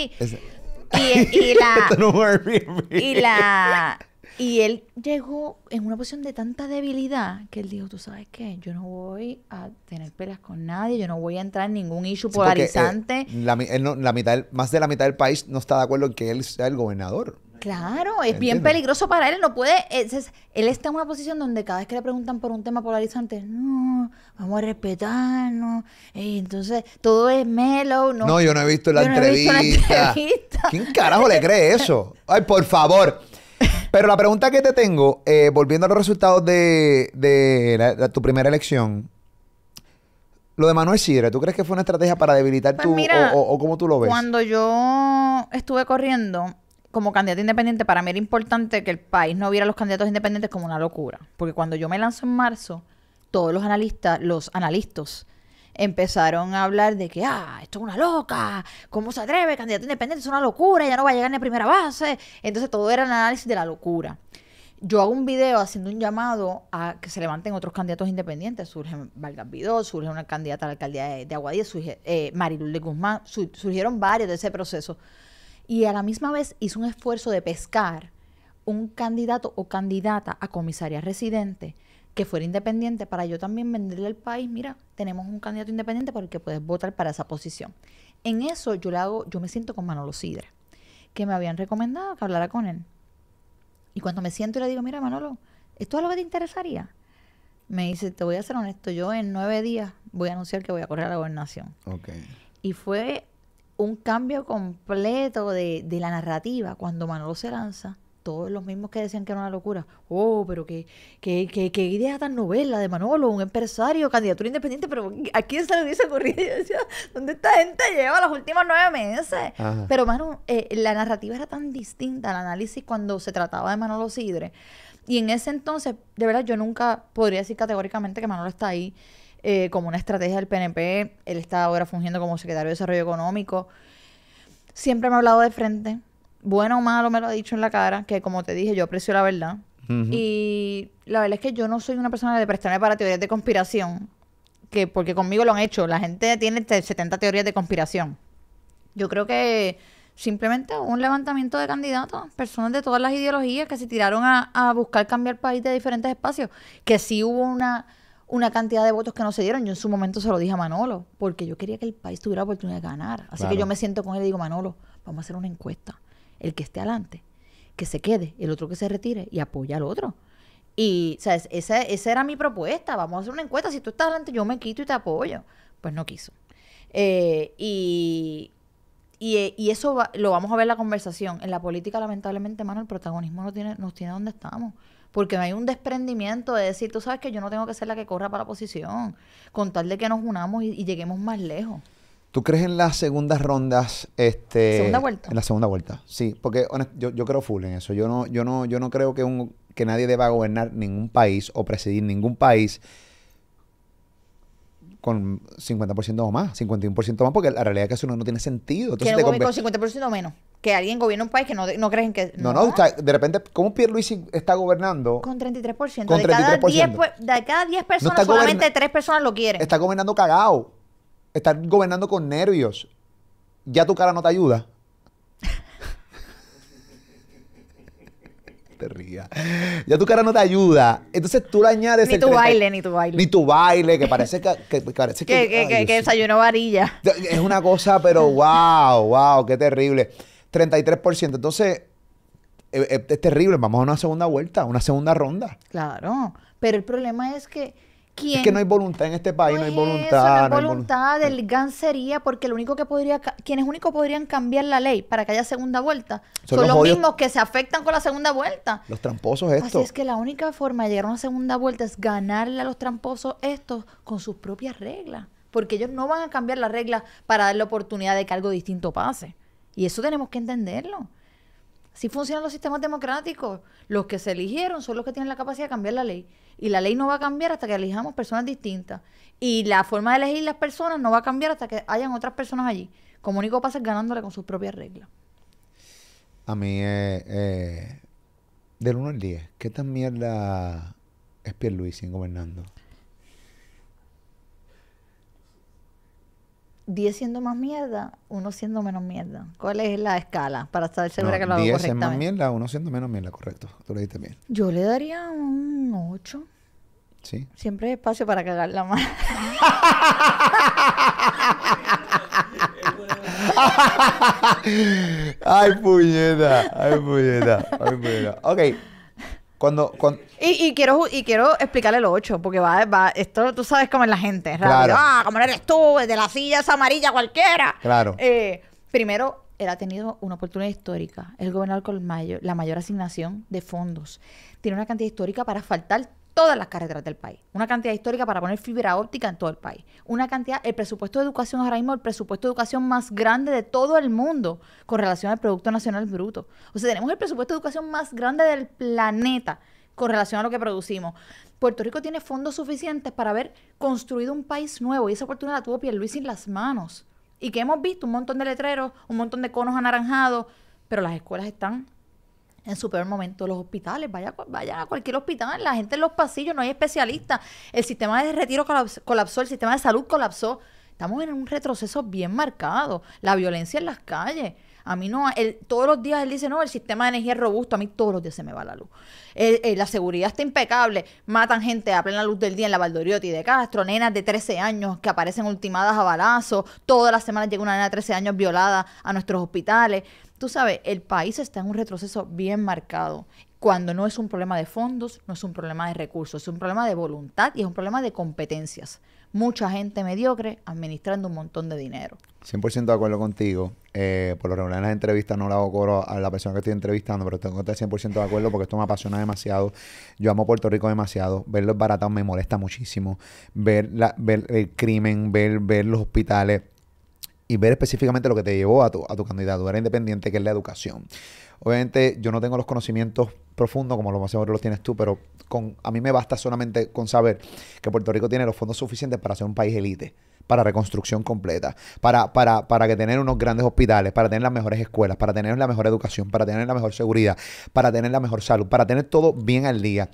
Y, la... Y él llegó en una posición de tanta debilidad que él dijo, tú sabes qué, yo no voy a tener pelas con nadie, yo no voy a entrar en ningún issue polarizante. la mitad, más de la mitad del país no está de acuerdo en que él sea el gobernador. Claro, es bien peligroso para él, no puede, él está en una posición donde cada vez que le preguntan por un tema polarizante, no, vamos a respetarnos, y entonces todo es melo, no. yo no he visto la, entrevista. ¿Quién carajo le cree eso? Ay, por favor. Pero la pregunta que te tengo, eh, volviendo a los resultados de, tu primera elección, lo de Manuel Sidre, ¿tú crees que fue una estrategia para debilitar pues tu o, o, cómo tú lo ves? Cuando yo estuve corriendo, como candidata independiente, para mí era importante que el país no viera a los candidatos independientes como una locura. Porque cuando yo me lanzo en marzo, todos los analistas, los analistas, empezaron a hablar de que, ah, esto es una loca, ¿cómo se atreve? Candidato independiente es una locura, ya no va a llegar ni a primera base. Entonces todo era el análisis de la locura. Yo hago un video haciendo un llamado a que se levanten otros candidatos independientes. Surge Vargas Vidó, surge una candidata a la alcaldía de, Aguadilla, surge eh, de Guzmán, surgieron varios de ese proceso y a la misma vez hizo un esfuerzo de pescar un candidato o candidata a comisaria residente que fuera independiente para yo también venderle al país, mira, tenemos un candidato independiente por el que puedes votar para esa posición. En eso yo le yo me siento con Manolo Sidra, que me habían recomendado que hablara con él. Y cuando me siento y le digo, mira Manolo, ¿esto es lo que te interesaría? Me dice, te voy a ser honesto, yo en nueve días voy a anunciar que voy a correr a la gobernación. Okay. Y fue un cambio completo de, de la narrativa cuando Manolo se lanza todos los mismos que decían que era una locura. Oh, pero qué, qué, qué idea tan novela de Manolo, un empresario, candidatura independiente, pero aquí quién se le dice ocurrido? Yo ¿dónde esta gente lleva los últimos nueve meses? Pero, Manolo eh, la narrativa era tan distinta al análisis cuando se trataba de Manolo Sidre. Y en ese entonces, de verdad, yo nunca podría decir categóricamente que Manolo está ahí eh, como una estrategia del PNP. Él está ahora fungiendo como secretario de Desarrollo Económico. Siempre me ha hablado de frente, bueno o malo me lo ha dicho en la cara, que como te dije, yo aprecio la verdad. Y la verdad es que yo no soy una persona de prestarme para teorías de conspiración, que porque conmigo lo han hecho. La gente tiene 70 teorías de conspiración. Yo creo que simplemente un levantamiento de candidatos, personas de todas las ideologías que se tiraron a, a buscar cambiar el país de diferentes espacios, que sí hubo una una cantidad de votos que no se dieron. Yo en su momento se lo dije a Manolo, porque yo quería que el país tuviera oportunidad de ganar. Así que yo me siento con él y digo, Manolo, vamos a hacer una encuesta. El que esté adelante, que se quede, el otro que se retire y apoya al otro. Y, Esa, esa era mi propuesta. Vamos a hacer una encuesta. Si tú estás adelante, yo me quito y te apoyo. Pues no quiso. Eh, y, y, eh, y, eso lo vamos a ver en la conversación. En la política, lamentablemente, mano, el protagonismo no tiene, nos tiene donde estamos porque hay un desprendimiento de decir, tú sabes que yo no tengo que ser la que corra para la posición, con tal de que nos unamos y, lleguemos más lejos. ¿Tú crees en las segundas rondas? Este, ¿Segunda vuelta? En la segunda vuelta, sí. Porque yo, creo full en eso. Yo no, yo no, yo no creo que, un, que nadie deba gobernar ningún país o presidir ningún país con 50% o más, 51% más, porque la realidad es que eso no, tiene sentido. Entonces, Quiero comer con 50% o menos que alguien gobierne un país que no, no creen que... No, no, de repente, ¿cómo Pierluisi está gobernando? Con 33%. De, cada 10, de cada personas, solamente 3 personas lo quieren. Está gobernando cagado. Está gobernando con nervios. Ya tu cara no te ayuda. te rías. Ya tu cara no te ayuda. Entonces tú le añades. Ni tu baile, ni tu baile. Ni tu baile, que parece que. Que, varilla. Es una cosa, pero wow, wow, qué terrible. 33%. Entonces, e, e, es, terrible. Vamos a una segunda vuelta, una segunda ronda. Claro. Pero el problema es que. ¿Quién? Es que no hay voluntad en este país, no, hay voluntad. no hay voluntad, del GAN porque lo único que podría, quienes únicos podrían cambiar la ley para que haya segunda vuelta son, los, mismos que se afectan con la segunda vuelta. Los tramposos estos. Así es que la única forma de llegar a una segunda vuelta es ganarle a los tramposos estos con sus propias reglas. Porque ellos no van a cambiar las reglas para darle oportunidad de que algo distinto pase. Y eso tenemos que entenderlo. Si funcionan los sistemas democráticos. Los que se eligieron son los que tienen la capacidad de cambiar la ley. Y la ley no va a cambiar hasta que elijamos personas distintas. Y la forma de elegir las personas no va a cambiar hasta que hayan otras personas allí. Como único pasa es ganándole con sus propias reglas. A mí, eh, eh del 1 al 10, ¿qué tan mierda es Pierluisi gobernando? 10 siendo más mierda, 1 siendo menos mierda. ¿Cuál es la escala para estar segura no, que lo hago 10 es más mierda, 1 siendo menos mierda, correcto. Tú le diste bien. Yo le daría un 8. Sí. Siempre hay espacio para cagar la mano. ay, puñeta. Ay, puñeta. Ay, puñeta. Ok. Cuando, Y, quiero, y quiero explicarle lo ocho, porque va, esto tú sabes cómo es la gente. Claro. Ah, como eres tú, de la silla esa amarilla cualquiera. Claro. Eh, primero, él ha tenido una oportunidad histórica. El gobernador con la mayor asignación de fondos. Tiene una cantidad histórica para faltar todas las carreteras del país. Una cantidad histórica para poner fibra óptica en todo el país. Una cantidad, el presupuesto de educación ahora mismo, el presupuesto de educación más grande de todo el mundo con relación al Producto Nacional Bruto. O sea, tenemos el presupuesto de educación más grande del planeta con relación a lo que producimos. Puerto Rico tiene fondos suficientes para haber construido un país nuevo y esa oportunidad la tuvo Luis en las manos. Y que hemos visto un montón de letreros, un montón de conos anaranjados, pero las escuelas están en su peor momento, los hospitales, vaya, vaya a cualquier hospital, la gente en los pasillos, no hay especialistas, el sistema de retiro colapsó, el sistema de salud colapsó. Estamos en un retroceso bien marcado, la violencia en las calles. A mí no, todos los días él dice, no, el sistema de energía es robusto, a mí todos los días se me va la luz. la seguridad está impecable, matan gente a plena luz del día en la Valdoriotti de Castro, nenas de 13 años que aparecen ultimadas a balazos, todas las semanas llega una nena de 13 años violada a nuestros hospitales. Tú sabes, el país está en un retroceso bien marcado cuando no es un problema de fondos, no es un problema de recursos, es un problema de voluntad y es un problema de competencias. Mucha gente mediocre administrando un montón de dinero. 100% de acuerdo contigo. Eh, por lo regular en las entrevistas no la hago coro a la persona que estoy entrevistando, pero tengo que estar 100% de acuerdo porque esto me apasiona demasiado. Yo amo Puerto Rico demasiado. Ver los me molesta muchísimo. Ver, el crimen, ver, ver los hospitales y ver específicamente lo que te llevó a tu, a tu candidatura independiente, que es la educación. Obviamente yo no tengo los conocimientos profundos como lo más seguro los tienes tú, pero con, a mí me basta solamente con saber que Puerto Rico tiene los fondos suficientes para ser un país élite para reconstrucción completa, para, para, para que tener unos grandes hospitales, para tener las mejores escuelas, para tener la mejor educación, para tener la mejor seguridad, para tener la mejor salud, para tener todo bien al día.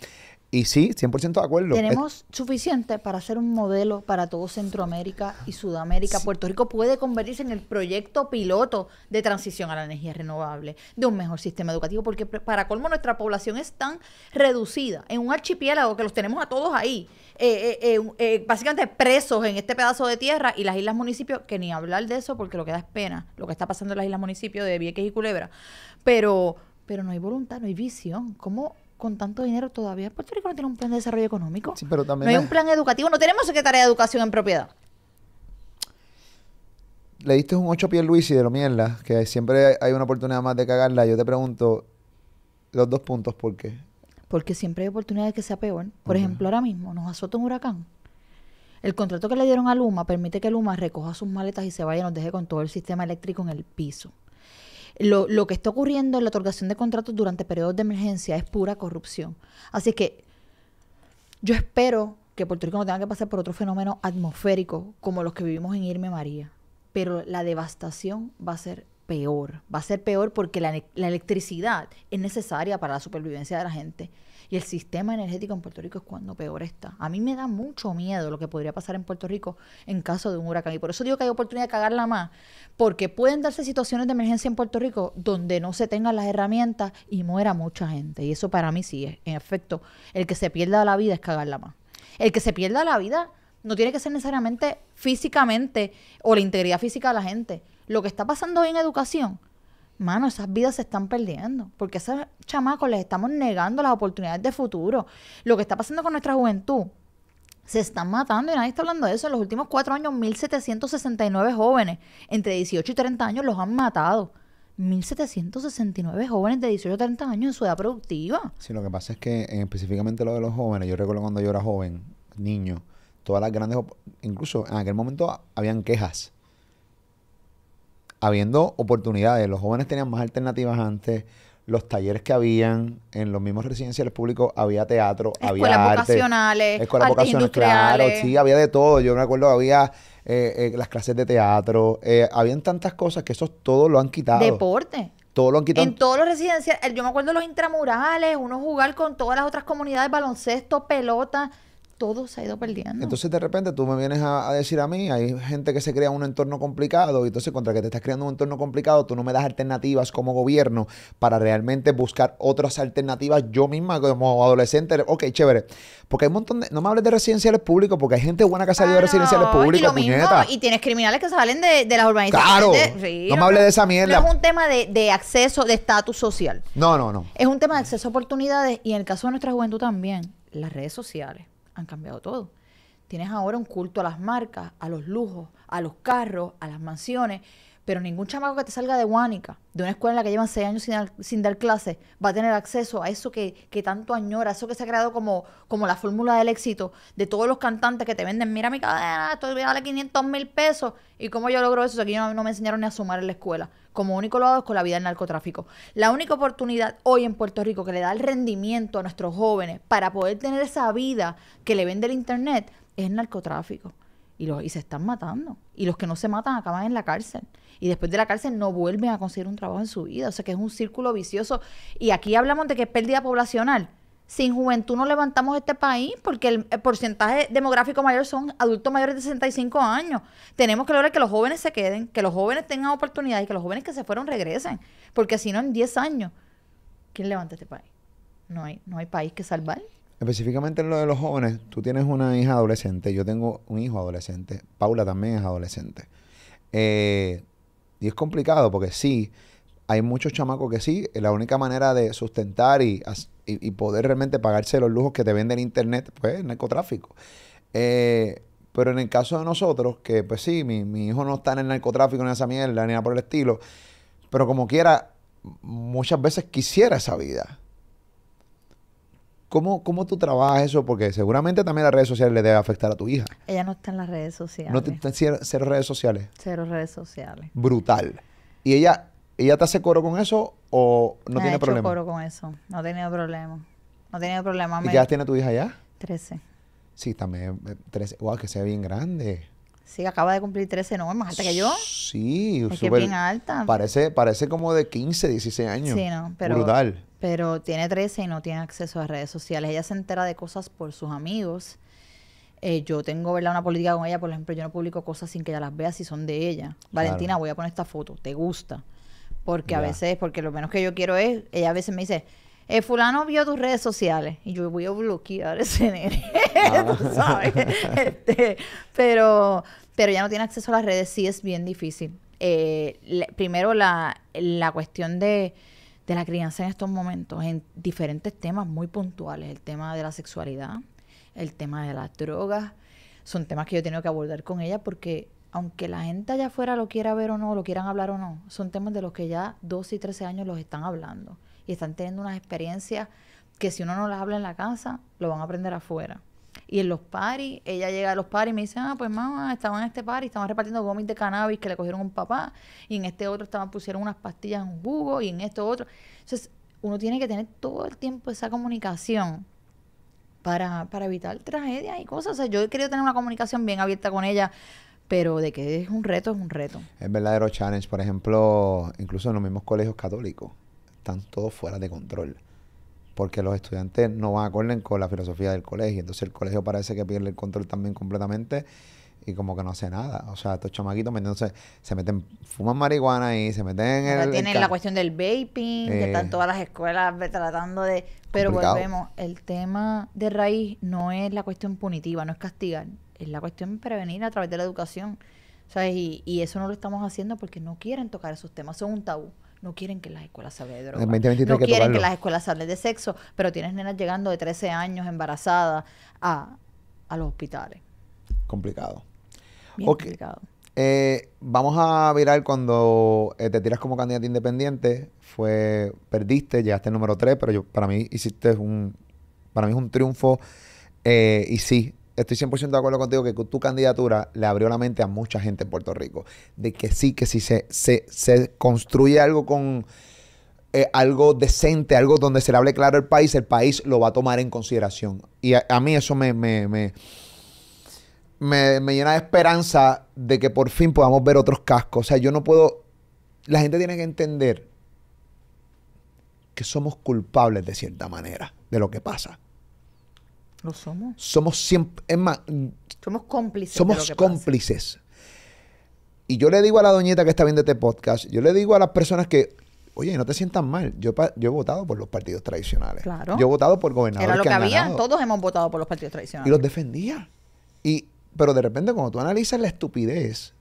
Y sí, 100% de acuerdo. Tenemos suficiente para hacer un modelo para todo Centroamérica y Sudamérica. Puerto Rico puede convertirse en el proyecto piloto de transición a la energía renovable, de un mejor sistema educativo, porque para colmo nuestra población es tan reducida en un archipiélago que los tenemos a todos ahí, eh, eh, eh, básicamente presos en este pedazo de tierra y las islas municipios, que ni hablar de eso porque lo que da es pena, lo que está pasando en las islas municipios de Vieques y Culebra. Pero, pero no hay voluntad, no hay visión. ¿Cómo con tanto dinero todavía Puerto Rico no tiene un plan de desarrollo económico. pero también no hay un plan educativo, no tenemos tarea de educación en propiedad. Le diste un 8 pies Luis y de lo mierda, que siempre hay una oportunidad más de cagarla. Yo te pregunto los dos puntos, ¿por qué? Porque siempre hay oportunidades que sea peor. Por ejemplo, ahora mismo nos azota un huracán. El contrato que le dieron a Luma permite que Luma recoja sus maletas y se vaya y nos deje con todo el sistema eléctrico en el piso lo, lo que está ocurriendo en la otorgación de contratos durante periodos de emergencia es pura corrupción. Así que yo espero que Puerto Rico no tenga que pasar por otro fenómeno atmosférico como los que vivimos en Irme María, pero la devastación va a ser peor. Va a ser peor porque la, la electricidad es necesaria para la supervivencia de la gente. Y el sistema energético en Puerto Rico es cuando peor está. A mí me da mucho miedo lo que podría pasar en Puerto Rico en caso de un huracán. Y por eso digo que hay oportunidad de cagarla más, porque pueden darse situaciones de emergencia en Puerto Rico donde no se tengan las herramientas y muera mucha gente. Y eso para mí sí es, en efecto, el que se pierda la vida es cagarla más. El que se pierda la vida no tiene que ser necesariamente físicamente o la integridad física de la gente. Lo que está pasando hoy en educación mano, esas vidas se están perdiendo, porque a esos chamacos les estamos negando las oportunidades de futuro. Lo que está pasando con nuestra juventud, se están matando y nadie está hablando de eso. En los últimos cuatro años, 1.769 jóvenes entre 18 y 30 años los han matado. 1.769 jóvenes de 18 a 30 años en su edad productiva. Sí, lo que pasa es que eh, específicamente lo de los jóvenes, yo recuerdo cuando yo era joven, niño, todas las grandes, incluso en aquel momento habían quejas habiendo oportunidades. Los jóvenes tenían más alternativas antes. Los talleres que habían en los mismos residenciales públicos había teatro, había arte, vocacionales, escuelas vocacionales, claro, sí, había de todo. Yo me acuerdo, había eh, eh, las clases de teatro, eh, habían tantas cosas que eso todo lo han quitado. Deporte. Todo lo han quitado. En todos los residenciales, yo me acuerdo los intramurales, uno jugar con todas las otras comunidades, baloncesto, pelota todo se ha ido perdiendo. Entonces de repente tú me vienes a, decir a mí, hay gente que se crea un entorno complicado y entonces contra que te estás creando un entorno complicado, tú no me das alternativas como gobierno para realmente buscar otras alternativas yo misma como adolescente. Ok, chévere. Porque hay un montón de... No me hables de residenciales públicos porque hay gente buena que ha salido de ah, residenciales públicos. Y, y tienes criminales que salen de, las urbanizaciones. Claro. no, me hables de esa mierda. No es un tema de, de acceso, de estatus social. No, no, no. Es un tema de acceso a oportunidades y en el caso de nuestra juventud también, las redes sociales han cambiado todo. Tienes ahora un culto a las marcas, a los lujos, a los carros, a las mansiones pero ningún chamaco que te salga de Guánica, de una escuela en la que llevan seis años sin, dar clases, va a tener acceso a eso que, tanto añora, eso que se ha creado como, como la fórmula del éxito de todos los cantantes que te venden, mira mi cadena, esto voy a darle 500 mil pesos. ¿Y cómo yo logro eso? aquí no, me enseñaron ni a sumar en la escuela. Como único lado es con la vida del narcotráfico. La única oportunidad hoy en Puerto Rico que le da el rendimiento a nuestros jóvenes para poder tener esa vida que le vende el Internet es el narcotráfico. Y, los, se están matando. Y los que no se matan acaban en la cárcel. Y después de la cárcel no vuelven a conseguir un trabajo en su vida. O sea que es un círculo vicioso. Y aquí hablamos de que es pérdida poblacional. Sin juventud no levantamos este país porque el, porcentaje demográfico mayor son adultos mayores de 65 años. Tenemos que lograr que los jóvenes se queden, que los jóvenes tengan oportunidades y que los jóvenes que se fueron regresen. Porque si no, en 10 años, ¿quién levanta este país? No hay, no hay país que salvar específicamente en lo de los jóvenes, tú tienes una hija adolescente, yo tengo un hijo adolescente, Paula también es adolescente. Eh, y es complicado porque sí, hay muchos chamacos que sí, eh, la única manera de sustentar y, poder realmente pagarse los lujos que te venden el internet, pues es narcotráfico. Eh, pero en el caso de nosotros, que pues sí, mi, hijo no está en el narcotráfico, ni esa mierda, ni nada por el estilo, pero como quiera, muchas veces quisiera esa vida. ¿Cómo, ¿Cómo tú trabajas eso? Porque seguramente también las redes sociales le debe afectar a tu hija. Ella no está en las redes sociales. ¿No está en cero, redes sociales? Cero redes sociales. Brutal. ¿Y ella, ella te hace coro con eso o no tiene ha hecho problema? coro con eso. No ha tenido problema. No ha tenido problema. ¿Y qué edad tiene tu hija ya? Trece. Sí, también eh, trece. Wow, que sea bien grande. Sí, acaba de cumplir trece. ¿no? más alta que yo. Sí, es super, bien alta. Parece, parece como de 15, 16 años. Sí, ¿no? Pero, Brutal pero tiene 13 y no tiene acceso a redes sociales. Ella se entera de cosas por sus amigos. Eh, yo tengo ¿verdad? una política con ella, por ejemplo, yo no publico cosas sin que ella las vea si son de ella. Valentina, voy a poner esta foto, ¿te gusta? Porque a veces, porque lo menos que yo quiero es, ella a veces me dice, eh, fulano vio tus redes sociales y yo voy a bloquear ese nene, ah. sabes. Este, pero, pero ya no tiene acceso a las redes, sí es bien difícil. Eh, primero la cuestión de de la crianza en estos momentos en diferentes temas muy puntuales, el tema de la sexualidad, el tema de las drogas, son temas que yo he tenido que abordar con ella porque aunque la gente allá afuera lo quiera ver o no, lo quieran hablar o no, son temas de los que ya 12 y 13 años los están hablando y están teniendo unas experiencias que si uno no las habla en la casa, lo van a aprender afuera. Y en los paris, ella llega a los paris y me dice, ah, pues mamá, estaban en este party, estaban repartiendo gomis de cannabis que le cogieron un papá, y en este otro estaban, pusieron unas pastillas en un jugo, y en este otro. Entonces, uno tiene que tener todo el tiempo esa comunicación para, para evitar tragedias y cosas. O sea, yo he querido tener una comunicación bien abierta con ella pero de que es un reto, es un reto. Es verdadero challenge. Por ejemplo, incluso en los mismos colegios católicos, están todos fuera de control porque los estudiantes no van a acorden con la filosofía del colegio. Entonces el colegio parece que pierde el control también completamente y como que no hace nada. O sea, estos chamaquitos se meten, fuman marihuana y se meten en el... Tienen la cuestión del vaping, que están eh. todas las escuelas tratando de... Pero volvemos, el tema de raíz no es la cuestión punitiva, no es castigar, es la cuestión prevenir a través de la educación. ¿Sabes? Y, y eso no lo estamos haciendo porque no quieren tocar esos temas, son un tabú no quieren que las escuelas se no quieren que las escuelas hablen de sexo, pero tienes nenas llegando de 13 años embarazadas a, los hospitales. Complicado. Bien complicado. Eh, vamos a virar cuando eh, te tiras como candidata independiente. Fue, perdiste, llegaste al número 3, pero yo, para mí hiciste un, para mí es un triunfo. Eh, y sí, estoy 100% de acuerdo contigo que tu candidatura le abrió la mente a mucha gente en Puerto Rico. De que sí, que si se, se, construye algo con eh, algo decente, algo donde se le hable claro al país, el país lo va a tomar en consideración. Y a, mí eso me, me, llena de esperanza de que por fin podamos ver otros cascos. O sea, yo no puedo. La gente tiene que entender que somos culpables de cierta manera de lo que pasa. Lo somos. Somos siempre, es más, somos cómplices. Somos cómplices. Y yo le digo a la doñita que está viendo este podcast, yo le digo a las personas que, oye, no te sientas mal, yo, yo he votado por los partidos tradicionales. Claro. Yo he votado por gobernadores. Era lo que, había, todos hemos votado por los partidos tradicionales. Y los defendía. Y, pero de repente cuando tú analizas la estupidez,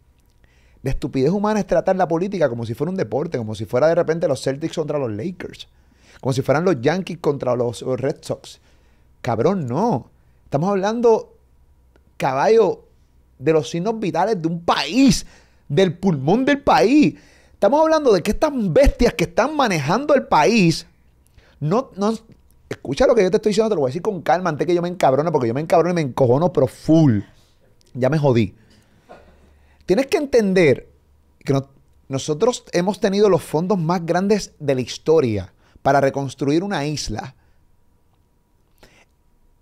la estupidez humana es tratar la política como si fuera un deporte, como si fuera de repente los Celtics contra los Lakers, como si fueran los Yankees contra los Red Sox Cabrón, no. Estamos hablando, caballo, de los signos vitales de un país, del pulmón del país. Estamos hablando de que estas bestias que están manejando el país, no, no, escucha lo que yo te estoy diciendo, te lo voy a decir con calma antes que yo me encabrone, porque yo me encabrono y me encojono, pero full. Ya me jodí. Tienes que entender que nosotros hemos tenido los fondos más grandes de la historia para reconstruir una isla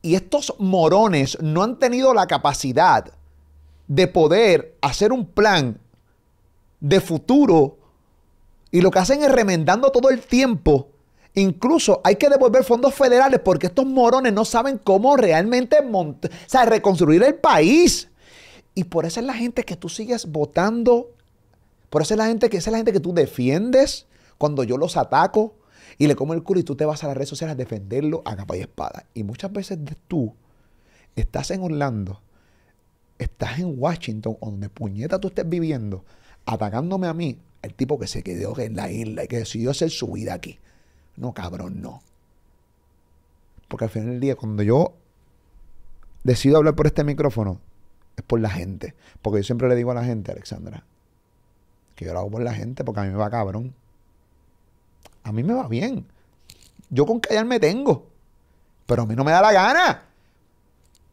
y estos morones no han tenido la capacidad de poder hacer un plan de futuro y lo que hacen es remendando todo el tiempo. Incluso hay que devolver fondos federales porque estos morones no saben cómo realmente o sea, reconstruir el país. Y por eso es la gente que tú sigues votando, por eso es la gente que es la gente que tú defiendes cuando yo los ataco, y le come el culo y tú te vas a las redes sociales a defenderlo a capa y espada. Y muchas veces tú estás en Orlando, estás en Washington, o donde puñeta tú estés viviendo, atacándome a mí, el tipo que se quedó en la isla y que decidió hacer su vida aquí. No, cabrón, no. Porque al final del día, cuando yo decido hablar por este micrófono, es por la gente. Porque yo siempre le digo a la gente, Alexandra, que yo lo hago por la gente porque a mí me va cabrón a mí me va bien. Yo con callar me tengo, pero a mí no me da la gana.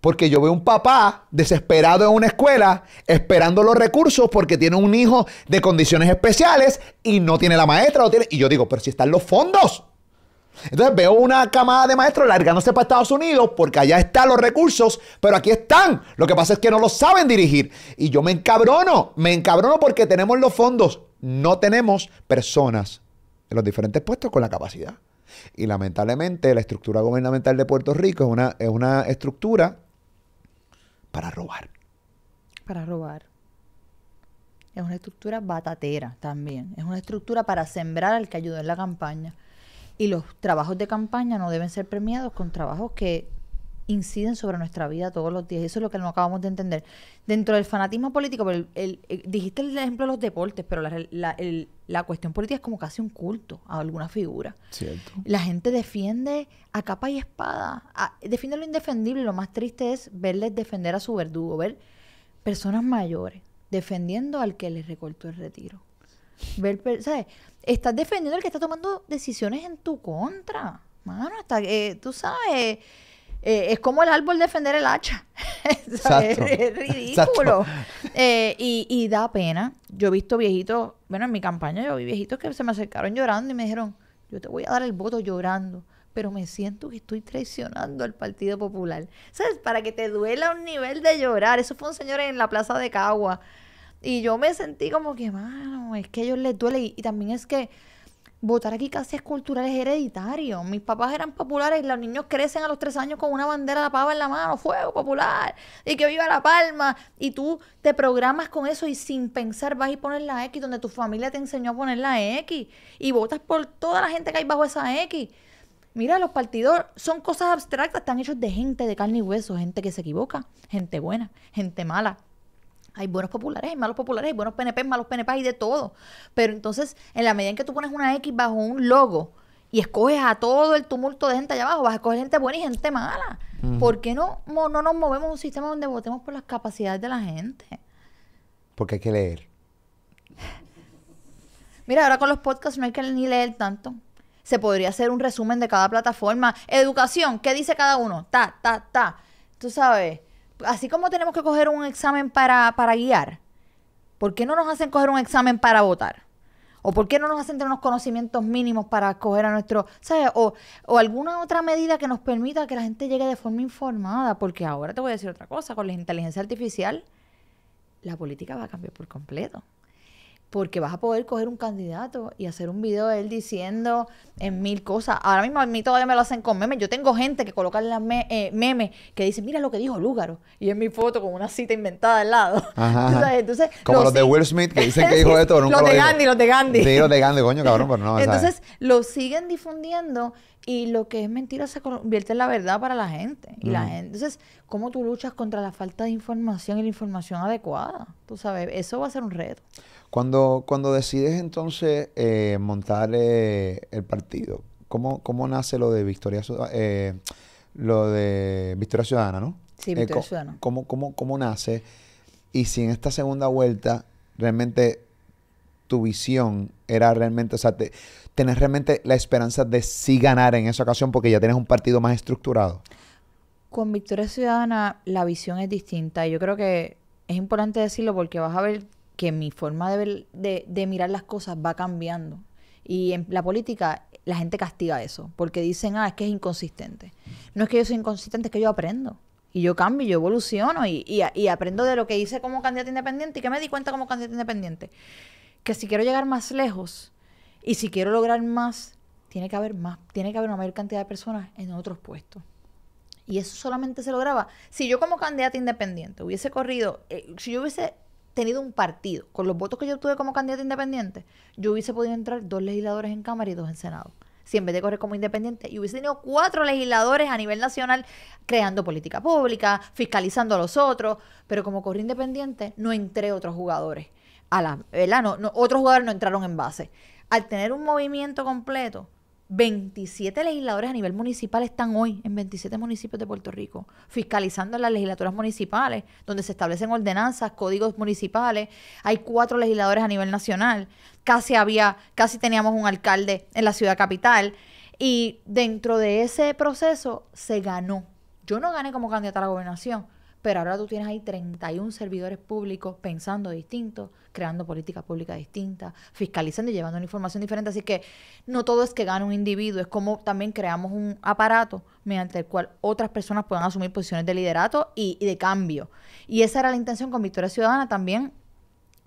Porque yo veo un papá desesperado en una escuela esperando los recursos porque tiene un hijo de condiciones especiales y no tiene la maestra. Y yo digo, pero si están los fondos. Entonces veo una camada de maestros largándose para Estados Unidos porque allá están los recursos, pero aquí están. Lo que pasa es que no lo saben dirigir. Y yo me encabrono, me encabrono porque tenemos los fondos, no tenemos personas en los diferentes puestos con la capacidad. Y lamentablemente la estructura gubernamental de Puerto Rico es una, es una estructura para robar. Para robar. Es una estructura batatera también. Es una estructura para sembrar al que ayudó en la campaña. Y los trabajos de campaña no deben ser premiados con trabajos que inciden sobre nuestra vida todos los días. Eso es lo que no acabamos de entender. Dentro del fanatismo político, eh, dijiste el ejemplo de los deportes, pero la, cuestión política es como casi un culto a alguna figura. Cierto. La gente defiende a capa y espada, defiende lo indefendible. Lo más triste es verles defender a su verdugo, ver personas mayores defendiendo al que les recortó el retiro. Ver, ¿sabes? Estás defendiendo al que está tomando decisiones en tu contra. hasta tú sabes eh, es como el árbol defender el hacha. es, ridículo. Eh, y, da pena. Yo he visto viejitos, bueno, en mi campaña yo vi viejitos que se me acercaron llorando y me dijeron, yo te voy a dar el voto llorando, pero me siento que estoy traicionando al Partido Popular. ¿Sabes? Para que te duela un nivel de llorar. Eso fue un señor en la Plaza de Cagua. Y yo me sentí como que, mano, es que a ellos les duele. y también es que votar aquí casi cultural, es hereditario. Mis papás eran populares y los niños crecen a los tres años con una bandera de pava en la mano, fuego popular, y que viva la palma. Y tú te programas con eso y sin pensar vas y pones la X donde tu familia te enseñó a poner la X. Y votas por toda la gente que hay bajo esa X. Mira, los partidos son cosas abstractas, están hechos de gente de carne y hueso, gente que se equivoca, gente buena, gente mala, hay buenos populares, hay malos populares, hay buenos PNP, malos PNP, hay de todo. Pero entonces, en la medida en que tú pones una X bajo un logo y escoges a todo el tumulto de gente allá abajo, vas a escoger gente buena y gente mala. ¿Por qué no, no nos movemos a un sistema donde votemos por las capacidades de la gente? Porque hay que leer. Mira, ahora con los podcasts no hay que ni leer tanto. Se podría hacer un resumen de cada plataforma. Educación, ¿qué dice cada uno? Ta, ta, ta. Tú sabes así como tenemos que coger un examen para, guiar, ¿por qué no nos hacen coger un examen para votar? ¿O por qué no nos hacen tener unos conocimientos mínimos para coger a nuestro, ¿sabes? O, o, alguna otra medida que nos permita que la gente llegue de forma informada, porque ahora te voy a decir otra cosa, con la inteligencia artificial, la política va a cambiar por completo porque vas a poder coger un candidato y hacer un video de él diciendo en mil cosas. Ahora mismo a mí todavía me lo hacen con memes. Yo tengo gente que coloca en las eh, memes que dice, mira lo que dijo Lúgaro. Y es mi foto con una cita inventada al lado. Ajá. Entonces, Como los, de Will Smith que dicen que dijo esto. Nunca los de Gandhi, los de Gandhi. Sí, los de Gandhi, coño, cabrón, pero no. Entonces lo siguen difundiendo y lo que es mentira se convierte en la verdad para la gente. Y la gente, entonces, ¿cómo tú luchas contra la falta de información y la información adecuada? Tú sabes, eso va a ser un reto. Cuando, cuando decides entonces eh, montar eh, el partido, ¿cómo, ¿cómo nace lo de Victoria, eh, lo de Victoria Ciudadana, no? Sí, eh, Victoria Ciudadana. ¿cómo, nace? Y si en esta segunda vuelta realmente tu visión era realmente, o sea, tenés realmente la esperanza de sí ganar en esa ocasión porque ya tienes un partido más estructurado. Con Victoria Ciudadana la visión es distinta yo creo que es importante decirlo porque vas a ver que mi forma de, de, mirar las cosas va cambiando. Y en la política la gente castiga eso, porque dicen, ah, es que es inconsistente. No es que yo soy inconsistente, es que yo aprendo. Y yo cambio, yo evoluciono y, aprendo de lo que hice como candidato independiente y que me di cuenta como candidato independiente. Que si quiero llegar más lejos y si quiero lograr más, tiene que haber más, tiene que haber una mayor cantidad de personas en otros puestos. Y eso solamente se lograba. Si yo como candidato independiente hubiese corrido, eh, si yo hubiese tenido un partido, con los votos que yo tuve como candidata independiente, yo hubiese podido entrar dos legisladores en Cámara y dos en Senado. Si en vez de correr como independiente, y hubiese tenido cuatro legisladores a nivel nacional creando política pública, fiscalizando a los otros, pero como corrí independiente, no entré otros jugadores. A la, ¿verdad? no, otros jugadores no entraron en base. Al tener un movimiento completo, 27 legisladores a nivel municipal están hoy en 27 municipios de Puerto Rico, fiscalizando las legislaturas municipales, donde se establecen ordenanzas, códigos municipales. Hay cuatro legisladores a nivel nacional. Casi había, casi teníamos un alcalde en la ciudad capital. Y dentro de ese proceso se ganó. Yo no gané como candidata a la gobernación, pero ahora tú tienes ahí 31 servidores públicos pensando distintos, creando políticas públicas distintas, fiscalizando y llevando una información diferente. Así que no todo es que gane un individuo, es como también creamos un aparato mediante el cual otras personas puedan asumir posiciones de liderato y, y de cambio. Y esa era la intención con Victoria Ciudadana también.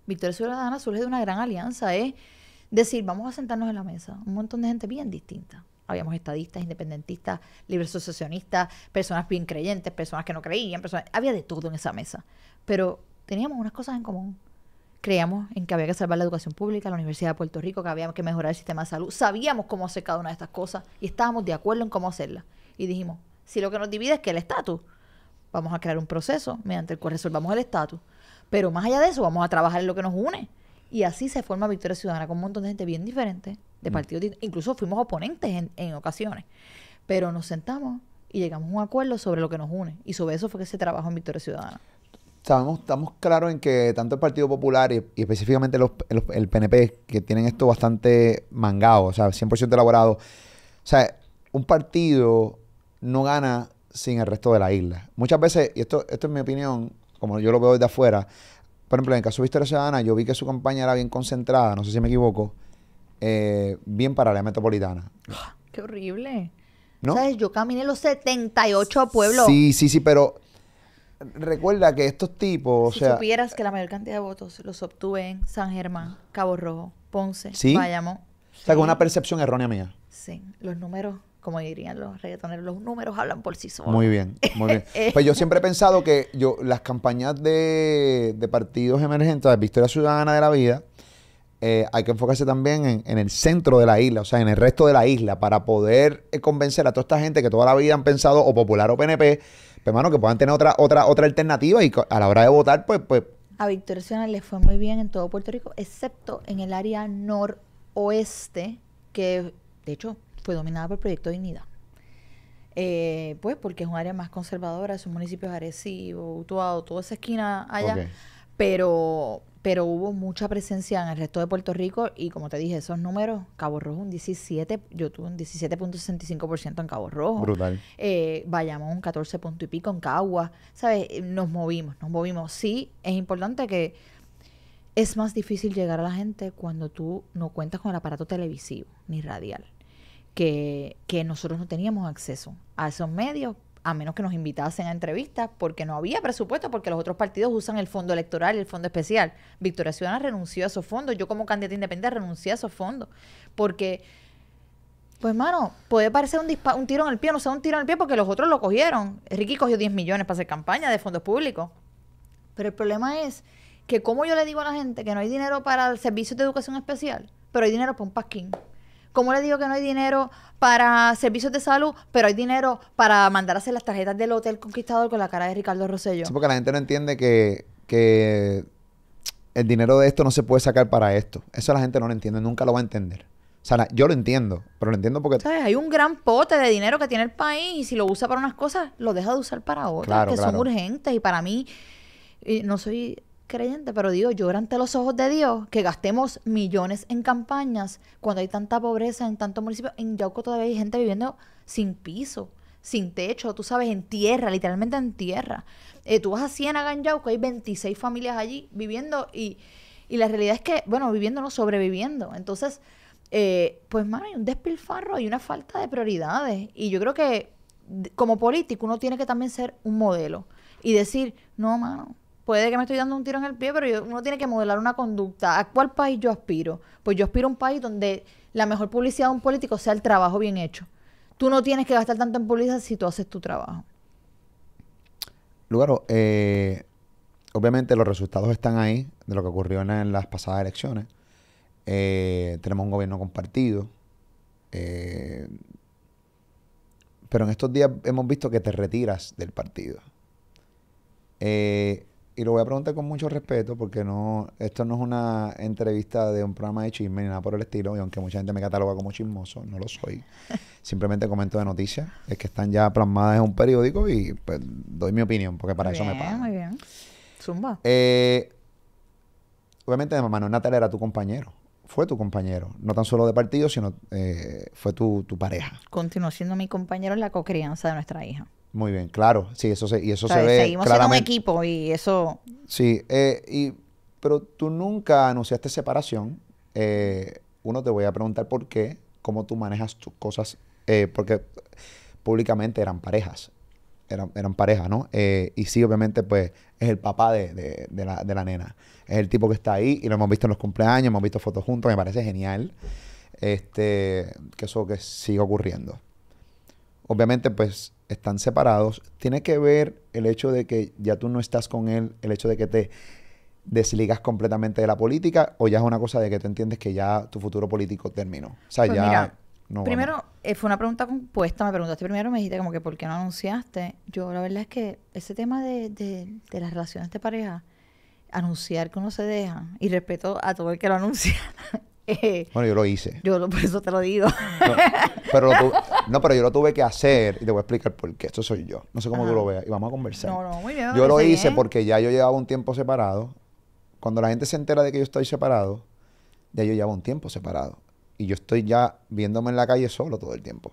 Victoria Ciudadana surge de una gran alianza, es decir, vamos a sentarnos en la mesa, un montón de gente bien distinta, habíamos estadistas, independentistas, libres asociacionistas, personas bien creyentes, personas que no creían, personas, había de todo en esa mesa. Pero teníamos unas cosas en común. Creíamos en que había que salvar la educación pública, la Universidad de Puerto Rico, que había que mejorar el sistema de salud. Sabíamos cómo hacer cada una de estas cosas y estábamos de acuerdo en cómo hacerlas. Y dijimos, si lo que nos divide es que el estatus, vamos a crear un proceso mediante el cual resolvamos el estatus. Pero más allá de eso, vamos a trabajar en lo que nos une. Y así se forma Victoria Ciudadana con un montón de gente bien diferente, de mm. incluso fuimos oponentes en, ocasiones, pero nos sentamos y llegamos a un acuerdo sobre lo que nos une. Y sobre eso fue que se trabajó en Victoria Ciudadana. Sabemos, estamos claros en que tanto el Partido Popular y, específicamente los, el PNP, que tienen esto bastante mangado, o sea, 100% elaborado. O sea, un partido no gana sin el resto de la isla. Muchas veces, y esto, esto es mi opinión, como yo lo veo desde afuera, por ejemplo, en el caso de Victoria Ciudadana, yo vi que su campaña era bien concentrada, no sé si me equivoco, eh, bien para la metropolitana. ¡Qué horrible! ¿Sabes? Yo caminé los 78 pueblos. Sí, sí, sí, pero recuerda que estos tipos. Si supieras que la mayor cantidad de votos los obtuve en San Germán, Cabo Rojo, Ponce, ¿Sí? O sea, con una percepción errónea mía. Sí, los números, como dirían los reggaetoneros, los números hablan por sí solos. Muy bien, muy bien. pues yo siempre he pensado que yo las campañas de, de partidos emergentes, de Victoria Ciudadana de la Vida, eh, hay que enfocarse también en, el centro de la isla, o sea, en el resto de la isla, para poder eh, convencer a toda esta gente que toda la vida han pensado o popular o PNP, pero pues, hermano, que puedan tener otra, otra, otra alternativa y a la hora de votar, pues, pues. A Victoria Ciudadana le fue muy bien en todo Puerto Rico, excepto en el área noroeste, que de hecho fue dominada por el Proyecto Dignidad. Eh, pues porque es un área más conservadora, es un municipio Utuado, toda esa esquina allá. Pero pero hubo mucha presencia en el resto de Puerto Rico y como te dije, esos números, Cabo Rojo un 17, yo tuve un 17.65% en Cabo Rojo. Brutal. Eh, Bayamón un 14 punto y pico en Cagua, ¿sabes? Eh, nos movimos, nos movimos. Sí, es importante que es más difícil llegar a la gente cuando tú no cuentas con el aparato televisivo ni radial. Que, que nosotros no teníamos acceso a esos medios a menos que nos invitasen a entrevistas, porque no había presupuesto, porque los otros partidos usan el fondo electoral y el fondo especial. Victoria Ciudadana renunció a esos fondos, yo como candidata independiente renuncié a esos fondos, porque, pues mano, puede parecer un, un tiro en el pie, no sea un tiro en el pie, porque los otros lo cogieron. Ricky cogió 10 millones para hacer campaña de fondos públicos. Pero el problema es que como yo le digo a la gente que no hay dinero para el servicio de educación especial, pero hay dinero para un pasquín. ¿Cómo le digo que no hay dinero para servicios de salud, pero hay dinero para mandar hacer las tarjetas del Hotel Conquistador con la cara de Ricardo Rosselló? Sí, porque la gente no entiende que, el dinero de esto no se puede sacar para esto. Eso la gente no lo entiende, nunca lo va a entender. O sea, yo lo entiendo, pero lo entiendo porque... ¿Sabes? Hay un gran pote de dinero que tiene el país y si lo usa para unas cosas, lo deja de usar para otras, que son urgentes. Y para mí, no soy creyente, pero digo, llorante ante los ojos de Dios que gastemos millones en campañas cuando hay tanta pobreza en tantos municipios. En Yauco todavía hay gente viviendo sin piso, sin techo, tú sabes, en tierra, literalmente en tierra. Eh, tú vas a Ciénaga en Yauco, hay 26 familias allí viviendo y, la realidad es que, bueno, viviendo no, sobreviviendo. Entonces, eh, pues, mano, hay un despilfarro, hay una falta de prioridades. Y yo creo que como político uno tiene que también ser un modelo y decir, no, mano, puede que me estoy dando un tiro en el pie, pero uno tiene que modelar una conducta. ¿A cuál país yo aspiro? Pues yo aspiro a un país donde la mejor publicidad de un político sea el trabajo bien hecho. Tú no tienes que gastar tanto en publicidad si tú haces tu trabajo. Lugaro, eh, obviamente los resultados están ahí de lo que ocurrió en, las pasadas elecciones. Eh, tenemos un gobierno compartido. Eh, pero en estos días hemos visto que te retiras del partido. Eh, y lo voy a preguntar con mucho respeto porque no, esto no es una entrevista de un programa de chisme ni nada por el estilo, y aunque mucha gente me cataloga como chismoso, no lo soy. Simplemente comento de noticias, es que están ya plasmadas en un periódico y pues, doy mi opinión porque para eso me pagan. Muy bien, Zumba. Eh, obviamente, mamá, no Natalia era tu compañero fue tu compañero, no tan solo de partido, sino eh, fue tu, tu, pareja. Continuó siendo mi compañero en la cocrianza de nuestra hija. Muy bien, claro, sí, eso se, y eso se Seguimos siendo un equipo y eso. Sí, eh, y, pero tú nunca anunciaste separación. Eh, uno, te voy a preguntar por qué, cómo tú manejas tus cosas, porque públicamente eran parejas eran, pareja, ¿no? Eh, y sí, obviamente, pues es el papá de, la, nena. Es el tipo que está ahí y lo hemos visto en los cumpleaños, hemos visto fotos juntos, me parece genial este, que eso que sigue ocurriendo. Obviamente, pues están separados. Tiene que ver el hecho de que ya tú no estás con él, el hecho de que te desligas completamente de la política o ya es una cosa de que tú entiendes que ya tu futuro político terminó. O sea, pues ya primero, eh, fue una pregunta compuesta. Me preguntaste primero, me dijiste como que por qué no anunciaste. Yo, la verdad es que ese tema de, las relaciones de pareja, anunciar que uno se deja, y respeto a todo el que lo anuncia. Eh, bueno, yo lo hice. Yo por eso te lo digo. no, pero no, pero yo lo tuve que hacer y te voy a explicar por qué. Esto soy yo. No sé cómo tú lo veas y vamos a conversar. No, no, muy bien. Yo lo hice porque ya yo llevaba un tiempo separado. Cuando la gente se entera de que yo estoy separado, ya yo llevaba un tiempo separado y yo estoy ya viéndome en la calle solo todo el tiempo.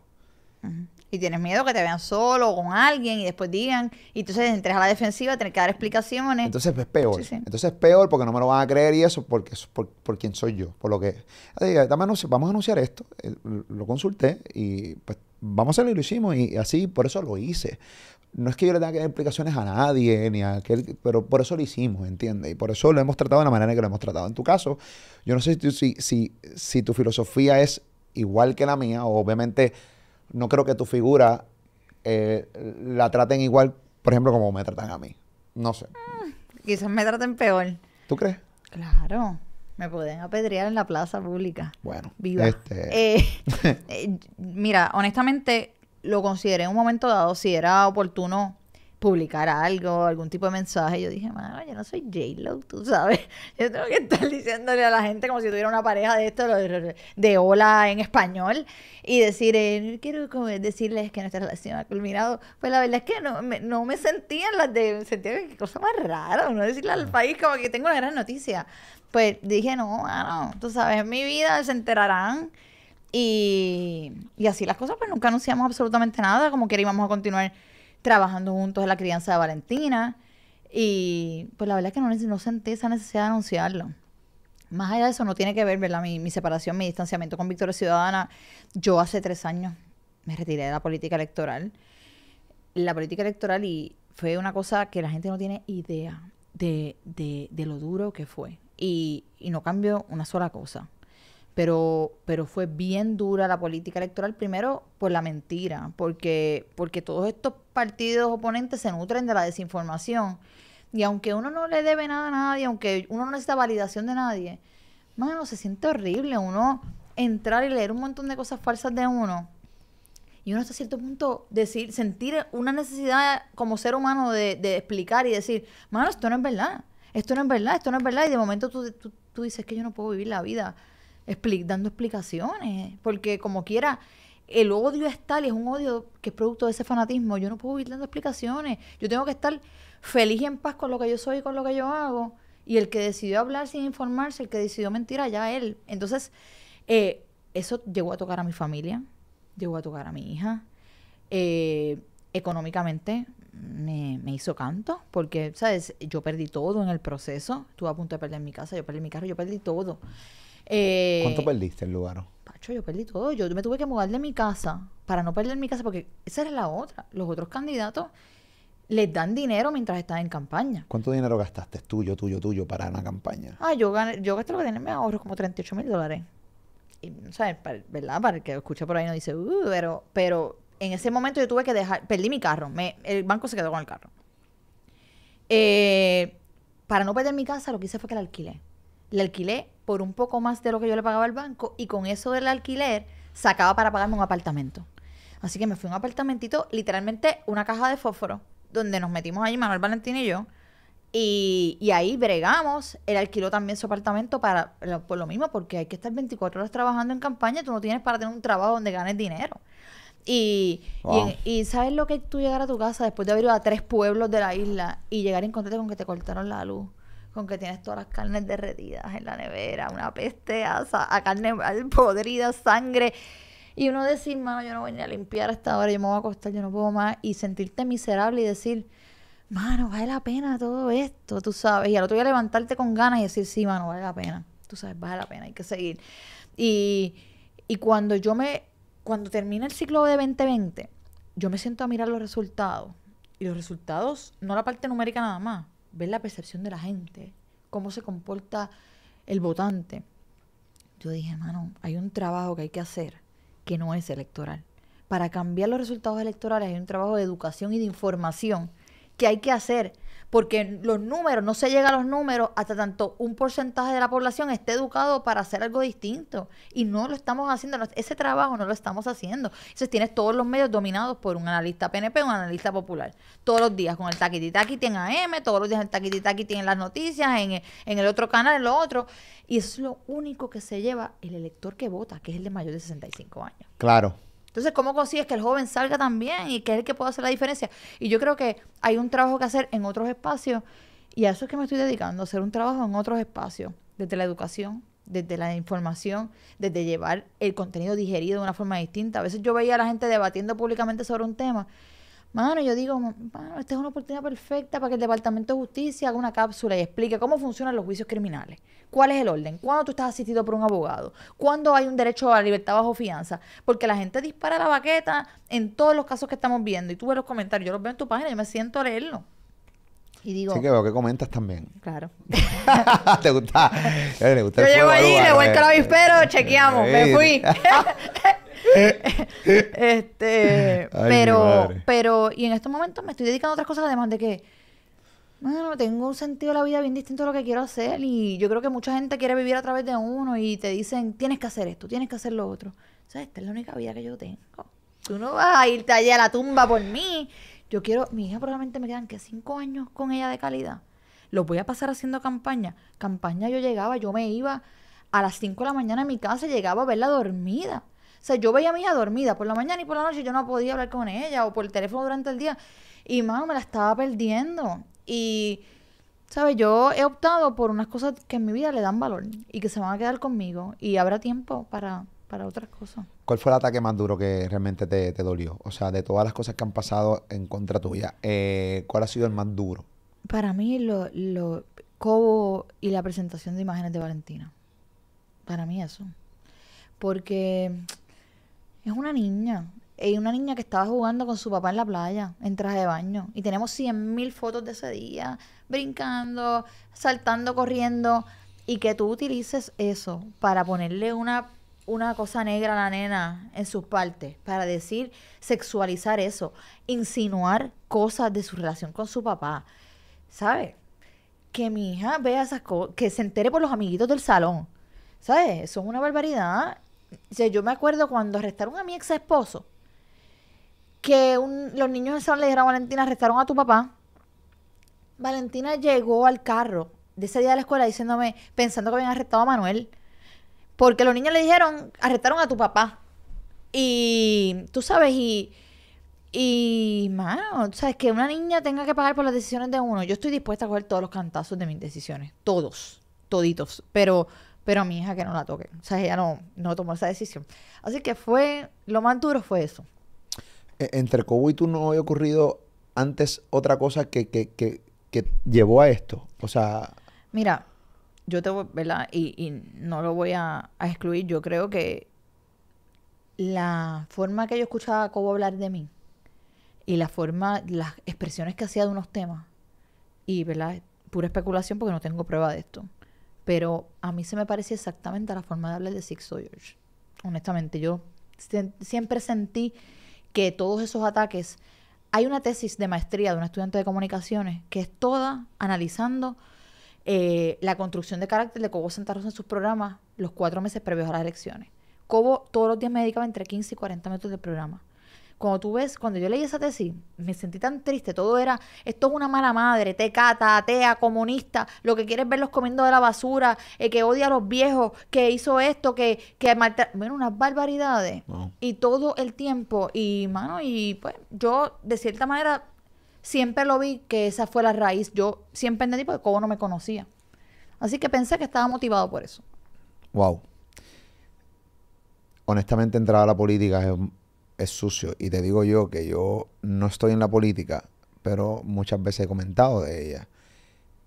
Y tienes miedo que te vean solo o con alguien y después digan, y entonces entres a la defensiva, tienes que dar explicaciones. Entonces es peor. Entonces es peor porque no me lo van a creer y eso porque por, por quién soy yo, por lo que... vamos a anunciar esto, eh, lo consulté y pues vamos a hacerlo y lo hicimos y así por eso lo hice no es que yo le tenga que dar explicaciones a nadie, ni a aquel, pero por eso lo hicimos, ¿entiendes? Y por eso lo hemos tratado de la manera en que lo hemos tratado. En tu caso, yo no sé si, si, si tu filosofía es igual que la mía, o obviamente no creo que tu figura eh, la traten igual, por ejemplo, como me tratan a mí. No sé. Ah, quizás me traten peor. ¿Tú crees? Claro. Me pueden apedrear en la plaza pública. Bueno. Viva. Este, eh, eh, mira, honestamente, lo consideré en un momento dado si era oportuno publicar algo, algún tipo de mensaje. Yo dije, mano, yo no soy J-Lo, tú sabes. Yo tengo que estar diciéndole a la gente como si tuviera una pareja de esto, de hola en español, y decir, eh, quiero decirles que nuestra relación ha culminado. Pues la verdad es que no me, sentía en las de, sentía que cosa más rara, uno decirle al país como que tengo una gran noticia. Pues dije, no, tú sabes, en mi vida se enterarán y, así las cosas, pues nunca anunciamos absolutamente nada, como que íbamos a continuar trabajando juntos en la crianza de Valentina. Y pues la verdad es que no, no sentí esa necesidad de anunciarlo. Más allá de eso, no tiene que ver, ¿verdad? Mi, separación, mi distanciamiento con Victoria Ciudadana. Yo hace tres años me retiré de la política electoral. La política electoral y fue una cosa que la gente no tiene idea de, de, lo duro que fue. Y, y no cambió una sola cosa pero, pero fue bien dura la política electoral, primero por la mentira, porque, porque todos estos partidos oponentes se nutren de la desinformación. Y aunque uno no le debe nada a nadie, aunque uno no necesita validación de nadie, mano, se siente horrible uno entrar y leer un montón de cosas falsas de uno. Y uno hasta cierto punto decir, sentir una necesidad como ser humano de, de explicar y decir, mano, esto no es verdad, esto no es verdad, esto no es verdad. Y de momento tú, tú dices que yo no puedo vivir la vida dando explicaciones, porque como quiera, el odio es tal y es un odio que es producto de ese fanatismo. Yo no puedo ir dando explicaciones. Yo tengo que estar feliz y en paz con lo que yo soy y con lo que yo hago. Y el que decidió hablar sin informarse, el que decidió mentir, allá él. Entonces, eh, eso llegó a tocar a mi familia, llegó a tocar a mi hija. Eh, económicamente me, me, hizo canto, porque, ¿sabes? Yo perdí todo en el proceso. Estuve a punto de perder mi casa, yo perdí mi carro, yo perdí todo. Eh, ¿Cuánto perdiste el lugar? Pacho, yo perdí todo. Yo me tuve que mudar de mi casa para no perder mi casa, porque esa era la otra. Los otros candidatos les dan dinero mientras están en campaña. ¿Cuánto dinero gastaste tuyo, tuyo, tuyo para una campaña? Ah, yo, yo gasté lo que tenía en mi ahorro como 38 mil dólares. Y, no sabes, ¿verdad? Para el que escucha por ahí no dice, uh", pero, en ese momento yo tuve que dejar, perdí mi carro, el banco se quedó con el carro. Eh, para no perder mi casa, lo que hice fue que la alquilé le alquilé por un poco más de lo que yo le pagaba al banco y con eso del alquiler sacaba para pagarme un apartamento. Así que me fui a un apartamentito, literalmente una caja de fósforo, donde nos metimos allí, Manuel Valentín y yo. Y, ahí bregamos. Él alquiló también su apartamento para, por lo mismo, porque hay que estar 24 horas trabajando en campaña. Tú no tienes para tener un trabajo donde ganes dinero. Y, y, y, ¿sabes lo que es tú llegar a tu casa después de haber ido a tres pueblos de la isla y llegar y encontrarte con que te cortaron la luz? con que tienes todas las carnes derretidas en la nevera, una peste a, carne podrida, sangre. Y uno decir, mano, yo no voy ni a limpiar hasta ahora, yo me voy a acostar, yo no puedo más. Y sentirte miserable y decir, mano, vale la pena todo esto, tú sabes. Y al otro día levantarte con ganas y decir, sí, mano, vale la pena. Tú sabes, vale la pena, hay que seguir. Y, y cuando yo me, cuando termina el ciclo de 2020, yo me siento a mirar los resultados. Y los resultados, no la parte numérica nada más, ver la percepción de la gente, cómo se comporta el votante. Yo dije, mano, hay un trabajo que hay que hacer que no es electoral. Para cambiar los resultados electorales hay un trabajo de educación y de información que hay que hacer porque los números, no se llega a los números hasta tanto un porcentaje de la población esté educado para hacer algo distinto. Y no lo estamos haciendo, ese trabajo no lo estamos haciendo. Entonces tienes todos los medios dominados por un analista PNP, un analista popular. Todos los días con el taquititaqui tiene AM, todos los días el taquititaqui tiene las noticias, en, el otro canal, en lo otro. Y eso es lo único que se lleva el elector que vota, que es el de mayor de 65 años. Claro. Entonces, ¿cómo consigues que el joven salga también y que es el que pueda hacer la diferencia? Y yo creo que hay un trabajo que hacer en otros espacios y a eso es que me estoy dedicando, hacer un trabajo en otros espacios, desde la educación, desde la información, desde llevar el contenido digerido de una forma distinta. A veces yo veía a la gente debatiendo públicamente sobre un tema Mano, yo digo, esta es una oportunidad perfecta para que el Departamento de Justicia haga una cápsula y explique cómo funcionan los juicios criminales. ¿Cuál es el orden? ¿Cuándo tú estás asistido por un abogado? ¿Cuándo hay un derecho a la libertad bajo fianza? Porque la gente dispara la baqueta en todos los casos que estamos viendo. Y tú ves los comentarios, yo los veo en tu página y me siento a leerlo. Y digo. Sí, que veo que comentas también. Claro. ¿Te gusta? Eh, yo llego allí, le vuelco eh. el avispero, chequeamos, me fui. este, pero, pero, y en estos momentos me estoy dedicando a otras cosas, además de que, bueno, tengo un sentido de la vida bien distinto a lo que quiero hacer y yo creo que mucha gente quiere vivir a través de uno y te dicen, tienes que hacer esto, tienes que hacer lo otro. O sea, esta es la única vida que yo tengo. Tú no vas a irte allá a la tumba por mí. Yo quiero, mi hija probablemente me quedan que cinco años con ella de calidad. Lo voy a pasar haciendo campaña. Campaña yo llegaba, yo me iba a las 5 de la mañana a mi casa, llegaba a verla dormida. O sea, yo veía a mi hija dormida por la mañana y por la noche yo no podía hablar con ella o por el teléfono durante el día. Y, mano, me la estaba perdiendo. Y, ¿sabes? Yo he optado por unas cosas que en mi vida le dan valor y que se van a quedar conmigo. Y habrá tiempo para, otras cosas. ¿Cuál fue el ataque más duro que realmente te, dolió? O sea, de todas las cosas que han pasado en contra tuya, eh, ¿cuál ha sido el más duro? Para mí, lo, lo Cobo y la presentación de imágenes de Valentina. Para mí eso. Porque es una niña. Y una niña que estaba jugando con su papá en la playa, en traje de baño. Y tenemos 100.000 fotos de ese día, brincando, saltando, corriendo. Y que tú utilices eso para ponerle una, una cosa negra a la nena en sus partes, para decir, sexualizar eso, insinuar cosas de su relación con su papá. ¿Sabes? Que mi hija vea esas cosas, que se entere por los amiguitos del salón. ¿Sabes? Eso es una barbaridad yo me acuerdo cuando arrestaron a mi ex esposo, que los niños de le dijeron a Valentina, arrestaron a tu papá. Valentina llegó al carro de ese día de la escuela diciéndome, pensando que habían arrestado a Manuel. Porque los niños le dijeron, arrestaron a tu papá. Y tú sabes, y, y mano, sabes que una niña tenga que pagar por las decisiones de uno. Yo estoy dispuesta a coger todos los cantazos de mis decisiones. Todos, toditos. Pero pero a mi hija que no la toque. O sea, ella no, no tomó esa decisión. Así que fue, lo más duro fue eso. E-, entre Cobo y tú no había ocurrido antes otra cosa que, que, que, que llevó a esto. O sea... Mira, yo te voy, ¿verdad? Y, no lo voy a, a, excluir. Yo creo que la forma que yo escuchaba a Cobo hablar de mí y la forma, las expresiones que hacía de unos temas, y, ¿verdad? Pura especulación porque no tengo prueba de esto pero a mí se me parece exactamente a la forma de hablar de Six George, Honestamente, yo siempre sentí que todos esos ataques. Hay una tesis de maestría de un estudiante de comunicaciones que es toda analizando eh, la construcción de carácter de Cobo Santa Rosa en sus programas los cuatro meses previos a las elecciones. Cobo todos los días me dedicaba entre 15 y 40 minutos de programa cuando tú ves, cuando yo leí esa tesis, me sentí tan triste. Todo era, esto es una mala madre, Te Cata, atea, comunista, lo que quieres verlos comiendo de la basura, eh, que odia a los viejos, que hizo esto, que, que Bueno, unas barbaridades. Y todo el tiempo. Y, mano, y pues yo, de cierta manera, siempre lo vi que esa fue la raíz. Yo siempre entendí porque Cobo no me conocía. Así que pensé que estaba motivado por eso. Wow. Honestamente, entrar a la política es es sucio. Y te digo yo que yo no estoy en la política, pero muchas veces he comentado de ella.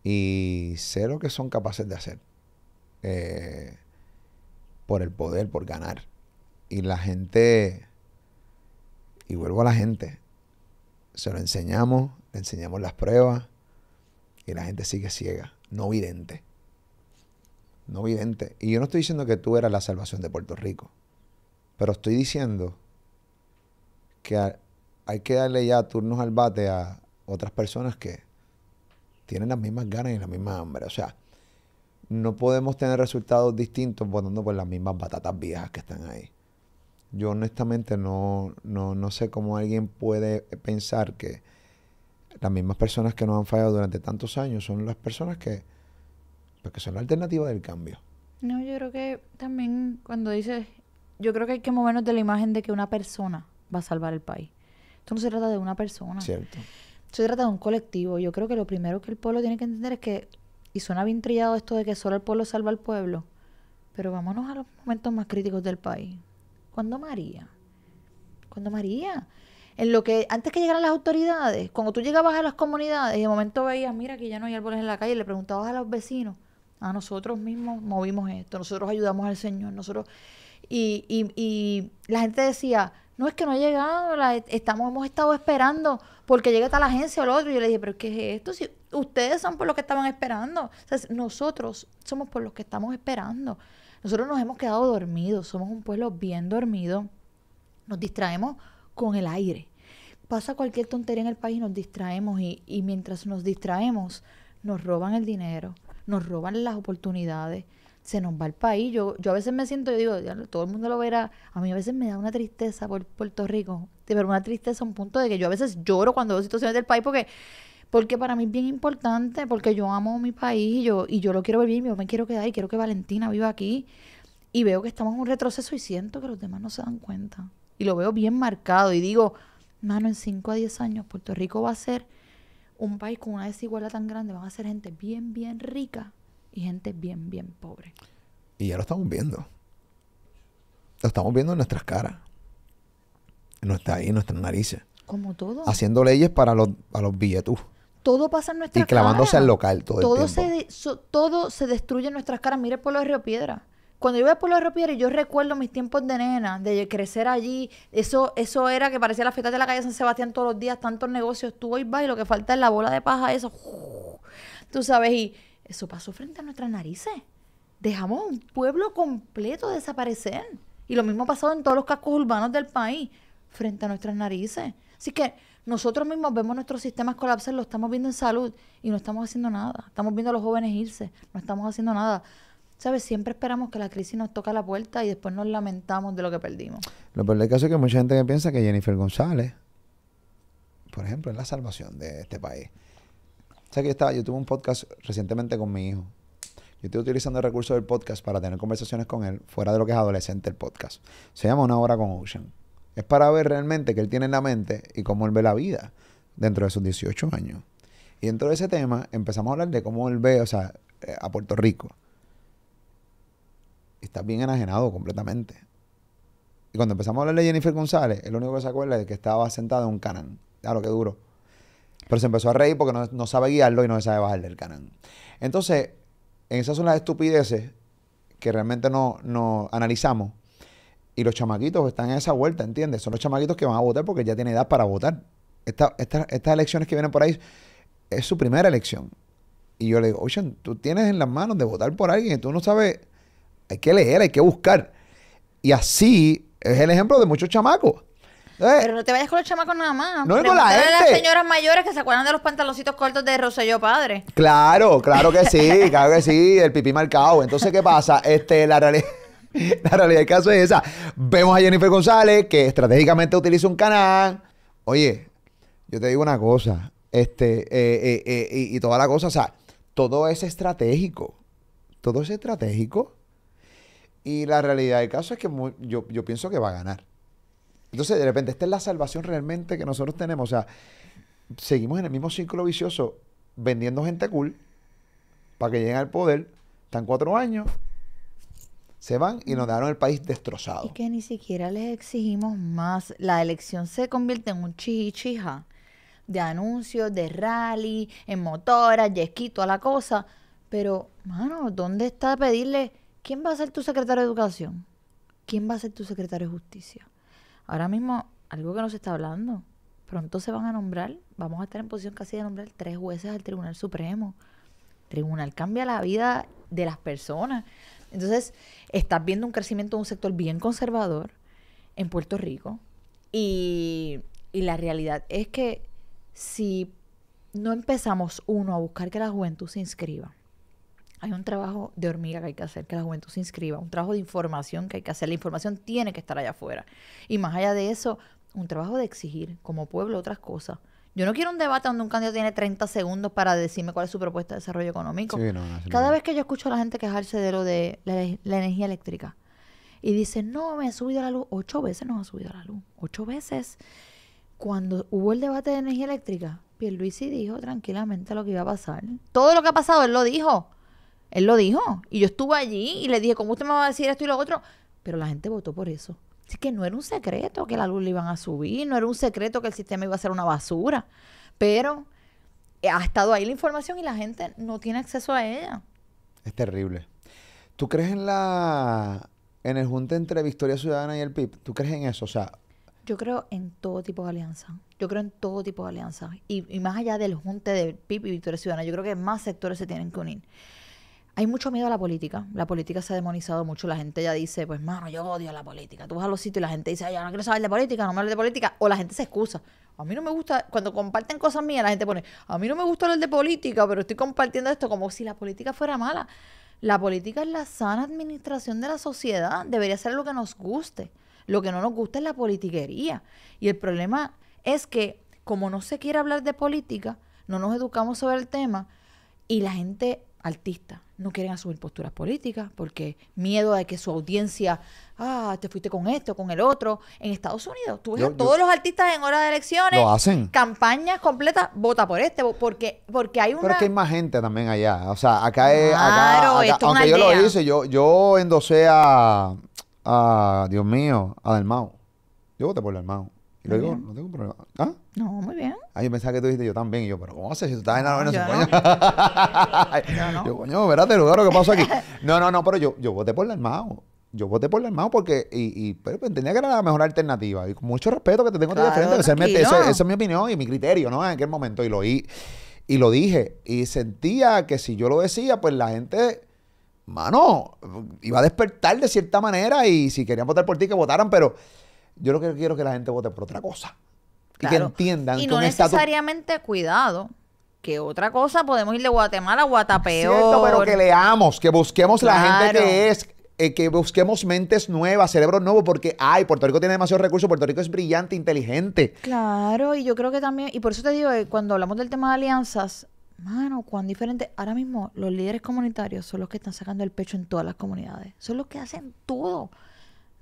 Y sé lo que son capaces de hacer. Eh, por el poder, por ganar. Y la gente, y vuelvo a la gente, se lo enseñamos, le enseñamos las pruebas y la gente sigue ciega, no vidente. No vidente. Y yo no estoy diciendo que tú eras la salvación de Puerto Rico, pero estoy diciendo que hay que darle ya turnos al bate a otras personas que tienen las mismas ganas y la misma hambre. O sea, no podemos tener resultados distintos votando por las mismas batatas viejas que están ahí. Yo honestamente no, sé cómo alguien puede pensar que las mismas personas que nos han fallado durante tantos años son las personas que, pues, que son la alternativa del cambio. No, yo creo que también cuando dices, yo creo que hay que movernos de la imagen de que una persona va a salvar el país. Esto no se trata de una persona. Cierto. se trata de un colectivo. Yo creo que lo primero que el pueblo tiene que entender es que, y suena bien trillado esto de que solo el pueblo salva al pueblo, pero vámonos a los momentos más críticos del país. ¿Cuándo María? ¿Cuándo María? En lo que, antes que llegaran las autoridades, cuando tú llegabas a las comunidades y de momento veías, mira que ya no hay árboles en la calle, le preguntabas a los vecinos, a ah, nosotros mismos movimos esto, nosotros ayudamos al Señor, nosotros... y la gente decía, no, es que no ha llegado, estamos, hemos estado esperando porque llegue tal agencia o lo otro. Y yo le dije, pero ¿qué es esto? Si ustedes son por los que estaban esperando. nosotros somos por los que estamos esperando. Nosotros nos hemos quedado dormidos, somos un pueblo bien dormido. Nos distraemos con el aire. Pasa cualquier tontería en el país, nos distraemos y, y mientras nos distraemos, nos roban el dinero, nos roban las oportunidades, se nos va el país. Yo, yo a veces me siento, yo digo, todo el mundo lo verá. A mí a veces me da una tristeza por Puerto Rico. Pero una tristeza a un punto de que yo a veces lloro cuando veo situaciones del país porque, porque para mí es bien importante, porque yo amo mi país y yo, y yo lo quiero vivir, yo me quiero quedar y quiero que Valentina viva aquí. Y veo que estamos en un retroceso y siento que los demás no se dan cuenta. Y lo veo bien marcado y digo, mano, en 5 a 10 años Puerto Rico va a ser un país con una desigualdad tan grande, van a ser gente bien, bien rica y gente bien, bien pobre. Y ya lo estamos viendo. Lo estamos viendo en nuestras caras. En está ahí, en nuestras narices. Como todo. Haciendo leyes para los, billetes. Todo pasa en nuestras caras. Y clavándose al local todo, todo Se todo se destruye en nuestras caras. Mire por pueblo de Río Piedra. Cuando yo voy al pueblo de Río Piedra, yo recuerdo mis tiempos de nena, de crecer allí. Eso eso era que parecía la fiesta de la calle San Sebastián todos los días, tantos negocios. Tú hoy vas y lo que falta es la bola de paja, eso. Tú sabes, y eso pasó frente a nuestras narices. Dejamos a un pueblo completo desaparecer. Y lo mismo ha pasado en todos los cascos urbanos del país, frente a nuestras narices. Así que nosotros mismos vemos nuestros sistemas colapsar, lo estamos viendo en salud y no estamos haciendo nada. Estamos viendo a los jóvenes irse, no estamos haciendo nada. ¿Sabes? Siempre esperamos que la crisis nos a la puerta y después nos lamentamos de lo que perdimos. Lo peor del caso es que mucha gente que piensa que Jennifer González, por ejemplo, es la salvación de este país que yo, tuve un podcast recientemente con mi hijo. Yo estoy utilizando el recurso del podcast para tener conversaciones con él fuera de lo que es adolescente el podcast. Se llama Una hora con Ocean. Es para ver realmente qué él tiene en la mente y cómo él ve la vida dentro de sus 18 años. Y dentro de ese tema empezamos a hablar de cómo él ve, o sea, eh, a Puerto Rico. está bien enajenado completamente. Y cuando empezamos a hablar de Jennifer González, el único que se acuerda es que estaba sentado en un canal. Claro, que duro. Pero se empezó a reír porque no, sabe guiarlo y no sabe bajar del canal. Entonces, esas son las estupideces que realmente no, analizamos. Y los chamaquitos están en esa vuelta, ¿entiendes? Son los chamaquitos que van a votar porque ya tienen edad para votar. estas elecciones que vienen por ahí es su primera elección. Y yo le digo, oye, tú tienes en las manos de votar por alguien y tú no sabes, hay que leer, hay que buscar. Y así es el ejemplo de muchos chamacos. Eh. Pero no te vayas con los chamacos nada más. No, es con la gente. las señoras mayores que se acuerdan de los pantaloncitos cortos de Roselló Padre. Claro, claro que sí, claro que sí, el pipí marcado. Entonces, ¿qué pasa? Este, la realidad... La realidad del caso es esa. Vemos a Jennifer González que estratégicamente utiliza un canal. Oye, yo te digo una cosa. Este, eh, eh, y, toda la cosa, o sea, todo es estratégico. Todo es estratégico. Y la realidad del caso es que yo, yo, pienso que va a ganar. Entonces, de repente, esta es la salvación realmente que nosotros tenemos. O sea, seguimos en el mismo círculo vicioso, vendiendo gente cool para que lleguen al poder. Están cuatro años, se van y nos dejaron el país destrozado. Y que ni siquiera les exigimos más. La elección se convierte en un chichija de anuncios, de rally, en motoras, yesquito, a la cosa. Pero, mano, ¿dónde está pedirle quién va a ser tu secretario de educación? ¿Quién va a ser tu secretario de justicia? Ahora mismo, algo que nos está hablando, pronto se van a nombrar, vamos a estar en posición casi de nombrar tres jueces al Tribunal Supremo. tribunal cambia la vida de las personas. Entonces, estás viendo un crecimiento de un sector bien conservador en Puerto Rico. Y, y la realidad es que si no empezamos, uno, a buscar que la juventud se inscriba, hay un trabajo de hormiga que hay que hacer, que la juventud se inscriba, un trabajo de información que hay que hacer. La información tiene que estar allá afuera. Y más allá de eso, un trabajo de exigir como pueblo otras cosas. Yo no quiero un debate donde un candidato tiene 30 segundos para decirme cuál es su propuesta de desarrollo económico. Cada vez que yo escucho a la gente quejarse de lo de la, energía eléctrica y dice no, me ha subido la luz. Ocho veces nos ha subido la luz. Ocho veces. Cuando hubo el debate de energía eléctrica, Pierluisi dijo tranquilamente lo que iba a pasar. Todo lo que ha pasado, él lo dijo. Él lo dijo. Y yo estuve allí y le dije, ¿cómo usted me va a decir esto y lo otro? Pero la gente votó por eso. Así que no era un secreto que la luz le iban a subir, no era un secreto que el sistema iba a ser una basura. Pero eh, ha estado ahí la información y la gente no tiene acceso a ella. Es terrible. ¿Tú crees en la en el junte entre Victoria Ciudadana y el PIB? ¿Tú crees en eso? O sea, yo creo en todo tipo de alianza. Yo creo en todo tipo de alianzas. Y, más allá del junte de PIB y Victoria Ciudadana, yo creo que más sectores se tienen que unir. Hay mucho miedo a la política. La política se ha demonizado mucho. La gente ya dice, pues, mano, yo odio la política. Tú vas a los sitios y la gente dice, yo no quiero saber de política, no me hables de política. O la gente se excusa. A mí no me gusta, cuando comparten cosas mías, la gente pone, a mí no me gusta hablar de política, pero estoy compartiendo esto como si la política fuera mala. La política es la sana administración de la sociedad. Debería ser lo que nos guste. Lo que no nos gusta es la politiquería. Y el problema es que, como no se quiere hablar de política, no nos educamos sobre el tema y la gente artista, no quieren asumir posturas políticas porque miedo a que su audiencia, ah, te fuiste con esto, con el otro. En Estados Unidos, a todos los artistas en hora de elecciones, hacen. Campañas completas, vota por este, porque, porque hay una. Pero que hay más gente también allá. O sea, acá es. Claro, esto aunque yo lo hice, yo, yo endosé a, a, Dios mío, a Mao Yo voté por Mao y no tengo problema. ¿Ah? No, muy bien. Ahí yo pensaba que tú dijiste yo también. Y yo, pero ¿cómo haces si tú estás en la novena? Yo, no. yo, coño, espérate, lugar lo que pasó aquí. no, no, no, pero yo, yo voté por el armado. Yo voté por el armado porque, y, y pero entendía que era la mejor alternativa. Y con mucho respeto que te tengo claro, de frente, esa es, esa es mi opinión y mi criterio, ¿no? En aquel momento. Y lo, oí. y lo dije. Y sentía que si yo lo decía, pues la gente mano, iba a despertar de cierta manera y si querían votar por ti, que votaran, pero yo lo que quiero es que la gente vote por otra cosa. Y que entiendan y no necesariamente cuidado que otra cosa podemos ir de Guatemala a Guatapeo pero que leamos que busquemos la gente que es eh, que busquemos mentes nuevas, cerebros nuevos, porque, ay, Puerto Rico tiene demasiados recursos, Puerto Rico es brillante, inteligente. Claro, y yo creo que también, y por eso te digo, eh, cuando hablamos del tema de alianzas, mano, cuán diferente. Ahora mismo, los líderes comunitarios son los que están sacando el pecho en todas las comunidades, son los que hacen todo.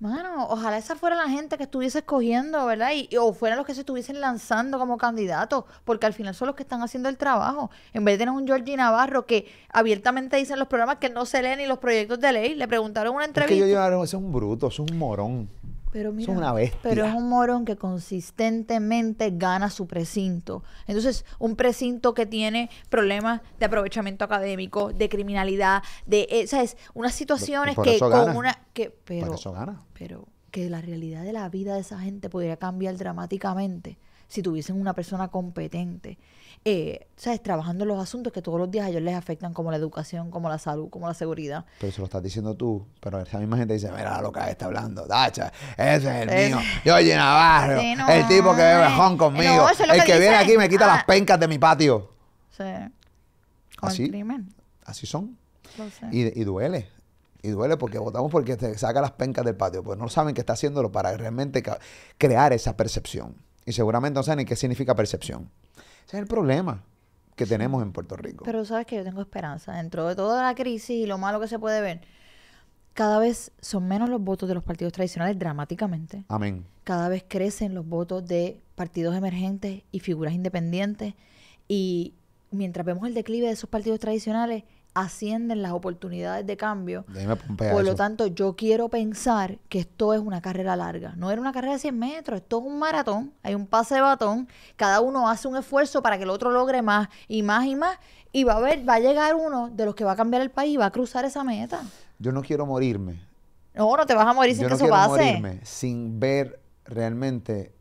Mano, ojalá esa fuera la gente que estuviese escogiendo, ¿verdad? Y, o fueran los que se estuviesen lanzando como candidatos, porque al final son los que están haciendo el trabajo. En vez de tener un Georgie Navarro que abiertamente dice en los programas que no se lee ni los proyectos de ley, le preguntaron una entrevista. yo es un bruto, es un morón. Pero es una bestia. Pero es un morón que consistentemente gana su precinto. Entonces, un precinto que tiene problemas de aprovechamiento académico, de criminalidad, de eh, ¿sabes? unas situaciones que con una que pero pero que la realidad de la vida de esa gente podría cambiar dramáticamente si tuviesen una persona competente eh, ¿sabes? Trabajando los asuntos que todos los días a ellos les afectan, como la educación, como la salud, como la seguridad. Pero lo estás diciendo tú, pero esa misma gente dice, mira la loca está hablando, Dacha, ese es el mío, mío, oye Navarro, el tipo que bebe jón conmigo, el que, viene aquí y me quita las ah. pencas de mi patio. Sí. así, Así son. Y, duele, y duele porque votamos porque te saca las pencas del patio, pues no saben que está haciéndolo para realmente crear esa percepción. Y seguramente no saben qué significa percepción. Ese es el problema que tenemos en Puerto Rico. Pero sabes que yo tengo esperanza. Dentro de toda la crisis y lo malo que se puede ver, cada vez son menos los votos de los partidos tradicionales dramáticamente. Amén. Cada vez crecen los votos de partidos emergentes y figuras independientes. Y mientras vemos el declive de esos partidos tradicionales, ascienden las oportunidades de cambio. Por lo tanto, yo quiero pensar que esto es una carrera larga. No era una carrera de 100 metros, esto es un maratón, hay un pase de batón, cada uno hace un esfuerzo para que el otro logre más y más y más, y va a, ver va a llegar uno de los que va a cambiar el país, Y va a cruzar esa meta. Yo no quiero morirme. No, no te vas a morir sin que eso pase. Morirme sin ver realmente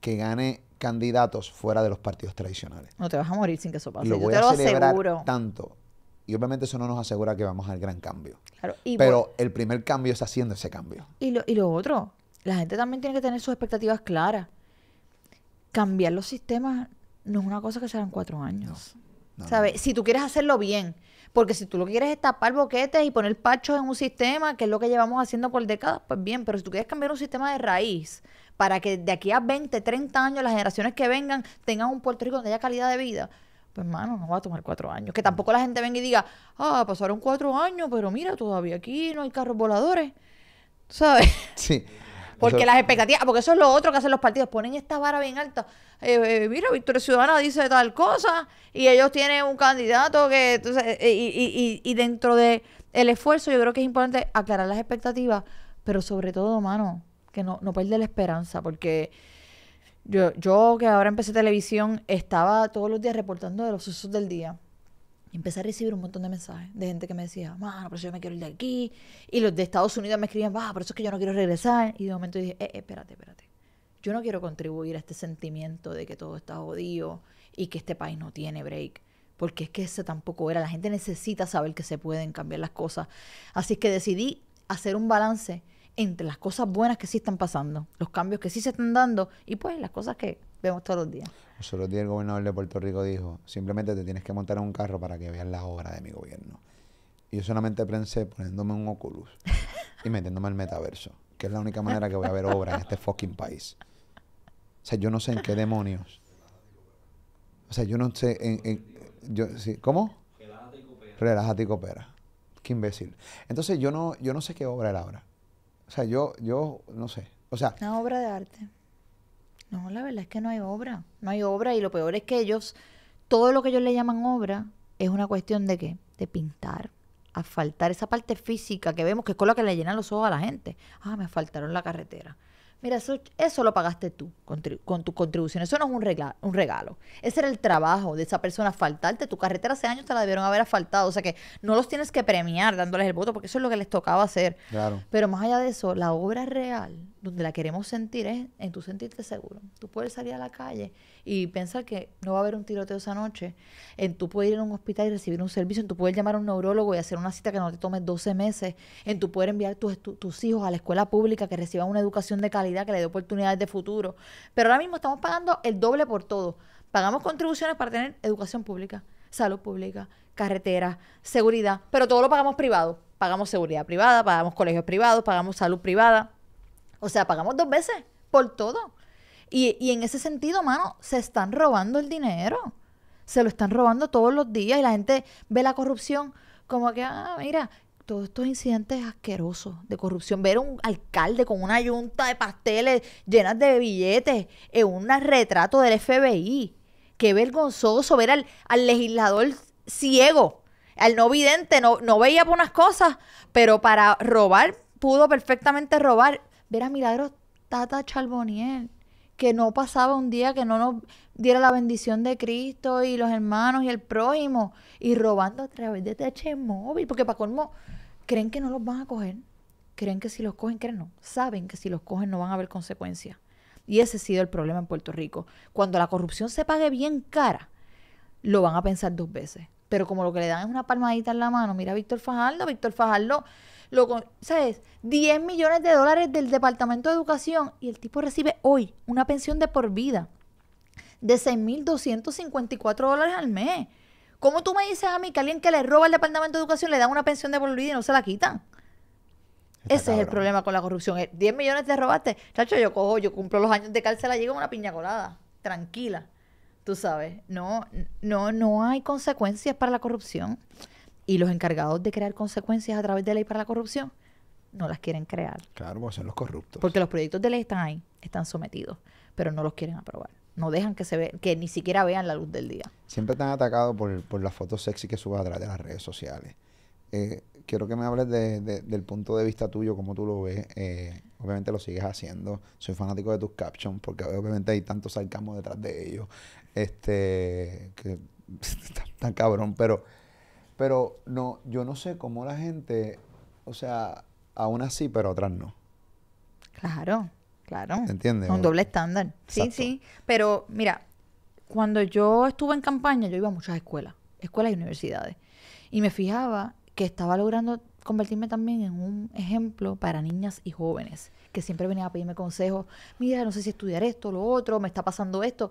que gane candidatos fuera de los partidos tradicionales. No te vas a morir sin que eso pase. yo te lo aseguro. Y obviamente eso no nos asegura que vamos a al gran cambio. Pero el primer cambio es haciendo ese cambio. Y lo, otro, la gente también tiene que tener sus expectativas claras. Cambiar los sistemas no es una cosa que se hagan cuatro años. ¿Sabes? Si tú quieres hacerlo bien, porque si tú lo que quieres es tapar boquetes y poner pachos en un sistema, que es lo que llevamos haciendo por décadas, pues bien, pero si tú quieres cambiar un sistema de raíz para que de aquí a 20, 30 años las generaciones que vengan tengan un Puerto Rico donde haya calidad de vida, pues, mano, no va a tomar cuatro años. Que tampoco la gente venga y diga, ah, pasaron cuatro años, pero mira, todavía aquí no hay carros voladores. ¿Sabes? Sí. Porque las expectativas, porque eso es lo otro que hacen los partidos, ponen esta vara bien alta. Eh, eh, mira, Victoria Ciudadana dice tal cosa y ellos tienen un candidato que... Eh, y, dentro de esfuerzo yo creo que es importante aclarar las expectativas, pero sobre todo, mano, que no, no la esperanza, porque yo, que ahora empecé televisión, estaba todos los días reportando de los sucesos del día. Y empecé a recibir un montón de mensajes de gente que me decía, mano, pero yo me quiero ir de aquí. Y los de Estados Unidos me escribían, va, por eso es que yo no quiero regresar. Y de momento dije, eh, espérate, espérate. Yo no quiero contribuir a este sentimiento de que todo está jodido y que este país no tiene break. Porque es que ese tampoco era. La gente necesita saber que se pueden cambiar las cosas. Así que decidí hacer un balance entre las cosas buenas que sí están pasando, los cambios que sí se están dando y pues las cosas que vemos todos los días. Nosotros días el gobernador de Puerto Rico dijo, simplemente te tienes que montar en un carro para que veas la obra de mi gobierno. Y yo solamente pensé poniéndome un Oculus y metiéndome el metaverso, que es la única manera que voy a ver obra en este fucking país. O sea, yo no sé en qué demonios. O sea, yo no sé en... yo, ¿Cómo? Relájate y coopera. Qué imbécil. Entonces yo no, yo no sé qué obra era ahora. O sea, yo, yo no sé. O sea, una obra de arte. No, la verdad es que no hay obra. No hay obra y lo peor es que ellos, todo lo que ellos le llaman obra es una cuestión de qué? De pintar, asfaltar esa parte física que vemos que es con la que le llenan los ojos a la gente. Ah, me asfaltaron la carretera. Mira, eso, eso lo pagaste tú con, tu contribución. Eso no es un, un regalo. Ese era el trabajo de esa persona, faltarte. Tu carretera hace años te la debieron haber asfaltado. O sea que no los tienes que premiar dándoles el voto porque eso es lo que les tocaba hacer. Claro. Pero más allá de eso, la obra real donde la queremos sentir es en tu sentirte seguro. Tú puedes salir a la calle y pensar que no va a haber un tiroteo esa noche, en tú puedes ir a un hospital y recibir un servicio, en tú puedes llamar a un neurólogo y hacer una cita que no te tome 12 meses, en tú puedes enviar tus, tus hijos a la escuela pública que reciban una educación de calidad que le dé oportunidades de futuro. Pero ahora mismo estamos pagando el doble por todo. Pagamos contribuciones para tener educación pública, salud pública, carretera, seguridad, pero todo lo pagamos privado. Pagamos seguridad privada, pagamos colegios privados, pagamos salud privada o sea, pagamos dos veces por todo. Y, en ese sentido, mano, se están robando el dinero. Se lo están robando todos los días y la gente ve la corrupción como que, ah, mira, todos estos incidentes asquerosos de corrupción, ver a un alcalde con una yunta de pasteles llenas de billetes en un retrato del FBI. Qué vergonzoso ver al, legislador ciego, al no vidente, no, no veía por unas cosas, pero para robar pudo perfectamente robar ver a Milagros Tata Charboniel, que no pasaba un día que no nos diera la bendición de Cristo y los hermanos y el prójimo, y robando a través de TH móvil, porque para colmo, creen que no los van a coger, creen que si los cogen, creen no, saben que si los cogen no van a haber consecuencias. Y ese ha sido el problema en Puerto Rico. Cuando la corrupción se pague bien cara, lo van a pensar dos veces. Pero como lo que le dan es una palmadita en la mano, mira a Víctor Fajardo, Víctor Fajardo lo, ¿sabes? 10 millones de dólares del Departamento de Educación y el tipo recibe hoy una pensión de por vida de 6.254 dólares al mes. ¿Cómo tú me dices a mí que alguien que le roba el Departamento de Educación le da una pensión de por vida y no se la quitan? Ese es el problema con la corrupción. 10 eh, millones te robaste. Chacho, yo cojo, yo cumplo los años de cárcel llego con una piña colada. Tranquila. Tú sabes. No, no, no hay consecuencias para la corrupción. Y los encargados de crear consecuencias a través de ley para la corrupción no las quieren crear. Claro, porque son los corruptos. Porque los proyectos de ley están ahí, están sometidos, pero no los quieren aprobar. No dejan que se ve, que ni siquiera vean la luz del día. Siempre están atacados por, por las fotos sexy que subas atrás de las redes sociales. Eh, quiero que me hables del punto de vista tuyo, cómo tú lo ves. Eh, obviamente lo sigues haciendo. Soy fanático de tus captions, porque obviamente hay tantos sarcasmo detrás de ellos. Este, que tan cabrón, pero pero no, yo no sé cómo la gente, o sea, a unas sí, pero a otras no. Claro, claro. ¿Entiendes? Un doble estándar. Sí, sí. Pero mira, cuando yo estuve en campaña, yo iba a muchas escuelas, escuelas y universidades. Y me fijaba que estaba logrando convertirme también en un ejemplo para niñas y jóvenes, que siempre venían a pedirme consejos, mira, no sé si estudiar esto, lo otro, me está pasando esto.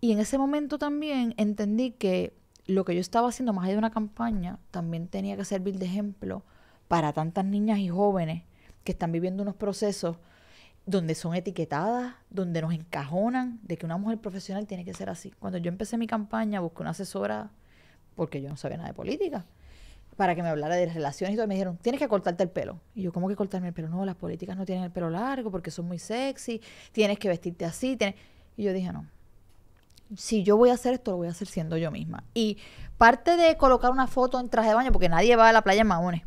Y en ese momento también entendí que lo que yo estaba haciendo, más allá de una campaña, también tenía que servir de ejemplo para tantas niñas y jóvenes que están viviendo unos procesos donde son etiquetadas, donde nos encajonan de que una mujer profesional tiene que ser así. Cuando yo empecé mi campaña, busqué una asesora, porque yo no sabía nada de política, para que me hablara de relaciones y todo. me dijeron, tienes que cortarte el pelo. Y yo, ¿cómo que cortarme el pelo? No, las políticas no tienen el pelo largo porque son muy sexy, tienes que vestirte así. Tienes... Y yo dije, no, si yo voy a hacer esto, lo voy a hacer siendo yo misma. Y parte de colocar una foto en traje de baño, porque nadie va a la playa en Mahones.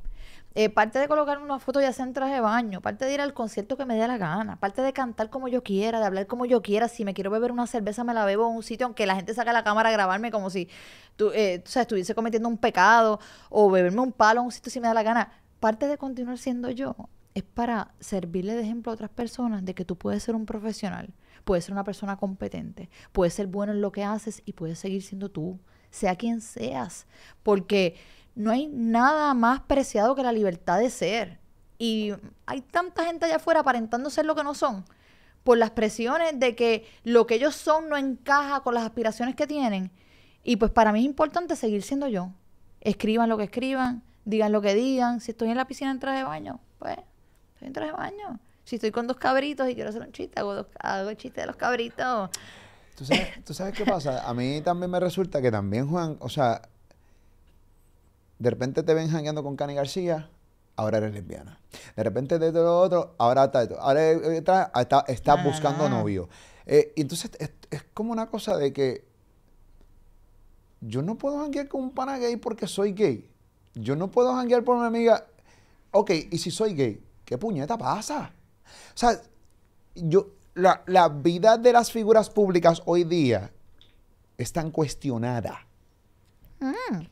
Eh, parte de colocar una foto ya sea en traje de baño, parte de ir al concierto que me dé la gana, parte de cantar como yo quiera, de hablar como yo quiera, si me quiero beber una cerveza me la bebo en un sitio aunque la gente saque la cámara a grabarme como si tú, eh, estuviese cometiendo un pecado o beberme un palo en un sitio si me da la gana. Parte de continuar siendo yo es para servirle de ejemplo a otras personas de que tú puedes ser un profesional Puedes ser una persona competente, puedes ser bueno en lo que haces y puedes seguir siendo tú, sea quien seas, porque no hay nada más preciado que la libertad de ser. Y hay tanta gente allá afuera aparentando ser lo que no son por las presiones de que lo que ellos son no encaja con las aspiraciones que tienen. Y pues para mí es importante seguir siendo yo. Escriban lo que escriban, digan lo que digan. Si estoy en la piscina en traje de baño, pues estoy en traje de baño. Si estoy con dos cabritos y quiero hacer un chiste, hago, hago el chiste de los cabritos. ¿Tú sabes, qué pasa? A mí también me resulta que también, Juan, o sea, de repente te ven jangueando con Cani García, ahora eres lesbiana. De repente de todo lo otro, ahora está, eh, eh, buscando novio. Eh, entonces es, como una cosa de que yo no puedo janguear con un pana gay porque soy gay. Yo no puedo janguear por una amiga. Ok, y si soy gay, ¿qué puñeta pasa? O sea, yo, la, vida de las figuras públicas hoy día es tan cuestionada. Mm,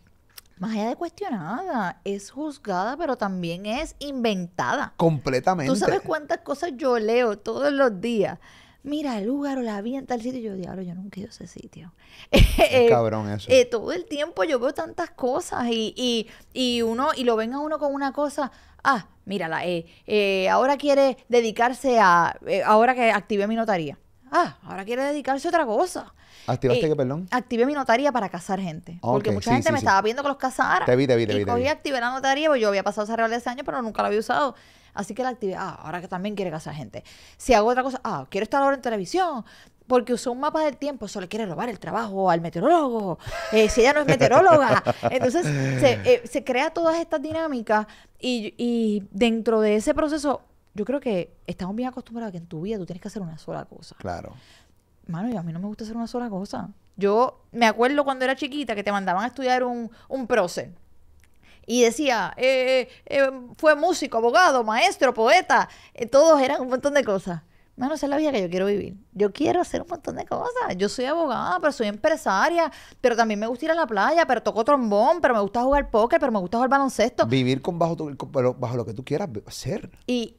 más allá de cuestionada, es juzgada, pero también es inventada. Completamente. Tú sabes cuántas cosas yo leo todos los días. Mira, el lugar o la vida en tal sitio. yo, diablo, yo nunca he ido a ese sitio. cabrón eso. Eh, todo el tiempo yo veo tantas cosas y, y, uno, y lo ven a uno con una cosa ah, mírala, eh, eh, ahora quiere dedicarse a, eh, ahora que activé mi notaría, ah, ahora quiere dedicarse a otra cosa. ¿Activaste qué, perdón? Activé mi notaría para casar gente. porque mucha gente me estaba viendo que los casara. Te vi, te vi, te vi. Y cogí, activé la notaría, porque yo había pasado esa realidad hace años, pero nunca la había usado. Así que la activé. ah, ahora que también quiere casar gente. Si hago otra cosa, ah, quiero estar ahora en televisión, porque usó un mapa del tiempo, eso le quiere robar el trabajo al meteorólogo, eh, si ella no es meteoróloga. Entonces eh, se, crea todas estas dinámicas y, dentro de ese proceso yo creo que estamos bien acostumbrados a que en tu vida tú tienes que hacer una sola cosa. Claro. Mano, y a mí no me gusta hacer una sola cosa. Yo me acuerdo cuando era chiquita que te mandaban a estudiar un, un y decía, eh, fue músico, abogado, maestro, poeta, todos eran un montón de cosas no esa es la vida que yo quiero vivir. Yo quiero hacer un montón de cosas. Yo soy abogada, pero soy empresaria, pero también me gusta ir a la playa, pero toco trombón, pero me gusta jugar póker, pero me gusta jugar baloncesto. Vivir con bajo, tu, bajo lo que tú quieras ser. Y,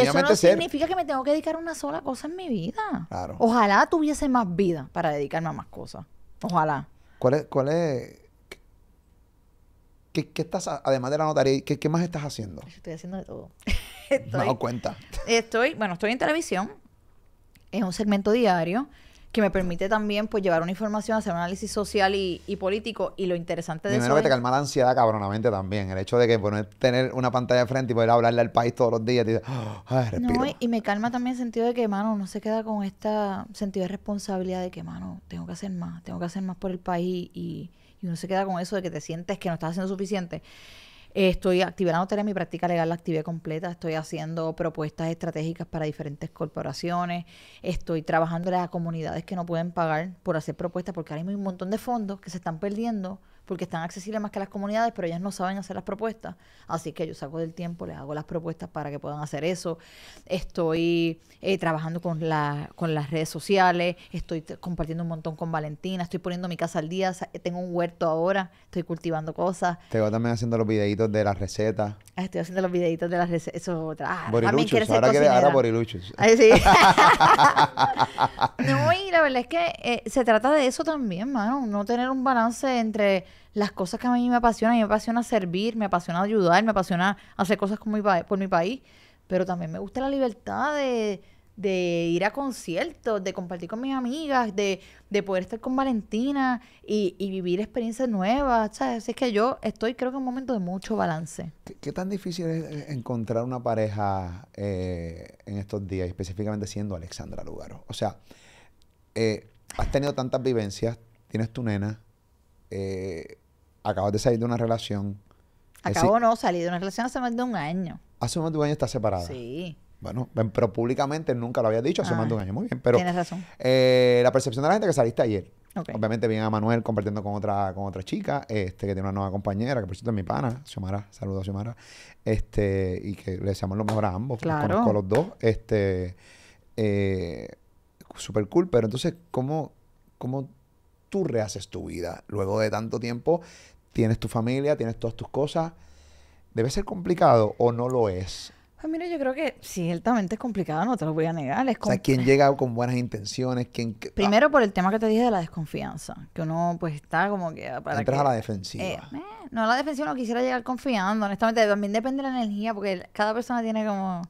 eso no significa que me tengo que dedicar a una sola cosa en mi vida. Claro. Ojalá tuviese más vida para dedicarme a más cosas. Ojalá. ¿Cuál es, cuál es ¿Qué, estás, además de la notaría, ¿qué, qué más estás haciendo? Estoy haciendo de todo. me he dado cuenta. Estoy, bueno, estoy en televisión es un segmento diario que me permite también pues llevar una información, hacer un análisis social y, político. Y lo interesante de Primero que te calma la ansiedad cabronamente también. El hecho de que poner tener una pantalla de frente y poder hablarle al país todos los días, ah, No, y, me calma también el sentido de que, mano, no se queda con este sentido de responsabilidad de que, mano, tengo que hacer más, tengo que hacer más por el país. Y, y uno se queda con eso de que te sientes que no estás haciendo suficiente. Eh, estoy activando la mi práctica legal la activé completa, estoy haciendo propuestas estratégicas para diferentes corporaciones, estoy trabajando en las comunidades que no pueden pagar por hacer propuestas, porque ahora hay un montón de fondos que se están perdiendo porque están accesibles más que las comunidades, pero ellas no saben hacer las propuestas. Así que yo saco del tiempo, les hago las propuestas para que puedan hacer eso. Estoy eh, trabajando con, con las redes sociales, estoy compartiendo un montón con Valentina, estoy poniendo mi casa al día, tengo un huerto ahora, estoy cultivando cosas. Te también haciendo los videitos de las recetas. Ah, estoy haciendo los videitos de las recetas, eso es otra. Ah, boriluchos, ahora, que, ahora boriluchos. sí. no, y la verdad es que eh, se trata de eso también, mano, no tener un balance entre las cosas que a mí me apasionan. A mí me apasiona servir, me apasiona ayudar, me apasiona hacer cosas con mi por mi país. Pero también me gusta la libertad de, ir a conciertos, de compartir con mis amigas, de, poder estar con Valentina y, vivir experiencias nuevas. ¿sabes? Así es que yo estoy, creo que en un momento de mucho balance. ¿Qué, tan difícil es eh, encontrar una pareja eh, en estos días, específicamente siendo Alexandra Lugaro? O sea, eh, has tenido tantas vivencias, tienes tu nena, eh, acabas de salir de una relación. Acabo no, salí de una relación hace más de un año. Hace más de un año estás separada. Sí. Bueno, pero públicamente nunca lo había dicho hace más de un ah, año. Muy bien, pero. Tienes razón. Eh, la percepción de la gente que saliste ayer. Obviamente viene a Manuel compartiendo con otra, con otra chica, este, que tiene una nueva compañera, que por cierto es mi pana, Xiomara, saludos a Xiomara, este, y que le deseamos lo mejor a ambos, claro. conozco a los dos, este, eh, super cool, pero entonces, ¿cómo, cómo tú rehaces tu vida. Luego de tanto tiempo, tienes tu familia, tienes todas tus cosas. ¿Debe ser complicado o no lo es? Pues mira, yo creo que ciertamente es complicado, no te lo voy a negar. Es o sea, quien llega con buenas intenciones, Primero por el tema que te dije de la desconfianza, que uno pues está como que... Ah, Para Entras a la defensiva. Eh, eh, no, a la defensiva no quisiera llegar confiando, honestamente, también depende de la energía, porque cada persona tiene como,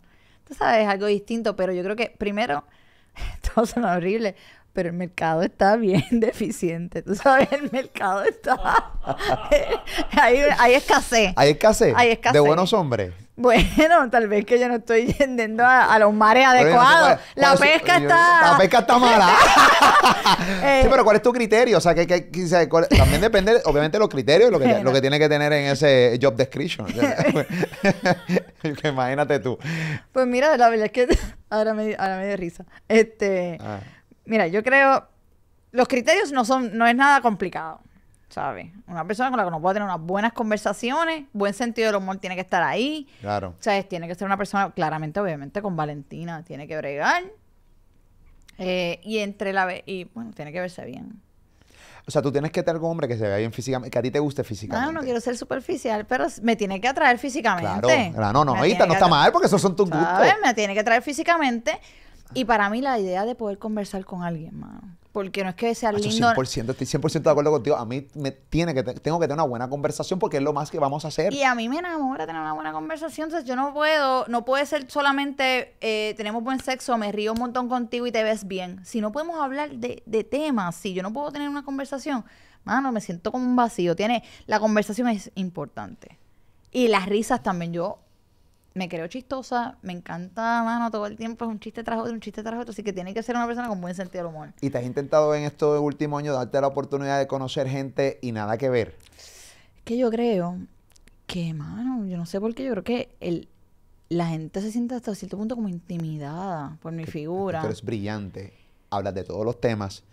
tú sabes, algo distinto, pero yo creo que primero, todo suena horrible, pero el mercado está bien deficiente. Tú sabes, el mercado está. hay, escasez. Hay escasez. Hay escasez. De buenos hombres. Bueno, tal vez que yo no estoy yendo a, los mares adecuados. la pesca está. la pesca está mala. sí, eh. pero ¿cuál es tu criterio? O sea, que, que, que también depende, obviamente, los criterios, lo que, lo que tiene que tener en ese job description. imagínate tú. Pues mira, la verdad es que ahora me, ahora dio risa. Este. Ah. Mira, yo creo. Los criterios no son, no es nada complicado. ¿Sabes? Una persona con la que uno pueda tener unas buenas conversaciones, buen sentido del humor tiene que estar ahí. Claro. ¿Sabes? Tiene que ser una persona, claramente, obviamente, con Valentina, tiene que bregar. Eh, y entre la y bueno, tiene que verse bien. O sea, tú tienes que tener un hombre que se vea bien físicamente, que a ti te guste físicamente. No, ah, no quiero ser superficial, pero me tiene que atraer físicamente. Claro, no, no, ahorita no está mal porque esos son tus ¿sabes? gustos. Me tiene que atraer físicamente, y para mí la idea de poder conversar con alguien, mano. Porque no es que sea lindo. 100%, estoy 100% de acuerdo contigo. A mí me tiene que tengo que tener una buena conversación porque es lo más que vamos a hacer. Y a mí me enamora tener una buena conversación. Entonces yo no puedo, no puede ser solamente eh, tenemos buen sexo, me río un montón contigo y te ves bien. Si no podemos hablar de, de temas, si yo no puedo tener una conversación, mano, me siento como un vacío. Tiene, la conversación es importante. Y las risas también. Yo me creo chistosa, me encanta, mano, todo el tiempo es un chiste tras otro, un chiste tras otro, así que tiene que ser una persona con buen sentido del humor. ¿Y te has intentado en estos últimos años darte la oportunidad de conocer gente y nada que ver? Que yo creo que, mano, yo no sé por qué, yo creo que el, la gente se siente hasta cierto punto como intimidada por mi figura. Pero es brillante, hablas de todos los temas.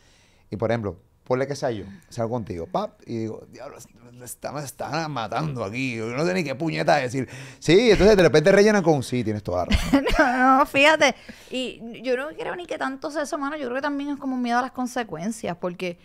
Y por ejemplo, Ponle que sea yo, salgo contigo, pap, y digo, diablo, están, matando aquí, yo no sé ni qué puñeta decir. Sí, entonces de repente rellenan con, sí, tienes toda la no, no, fíjate, y yo no creo ni que tanto sea eso, mano, yo creo que también es como miedo a las consecuencias, porque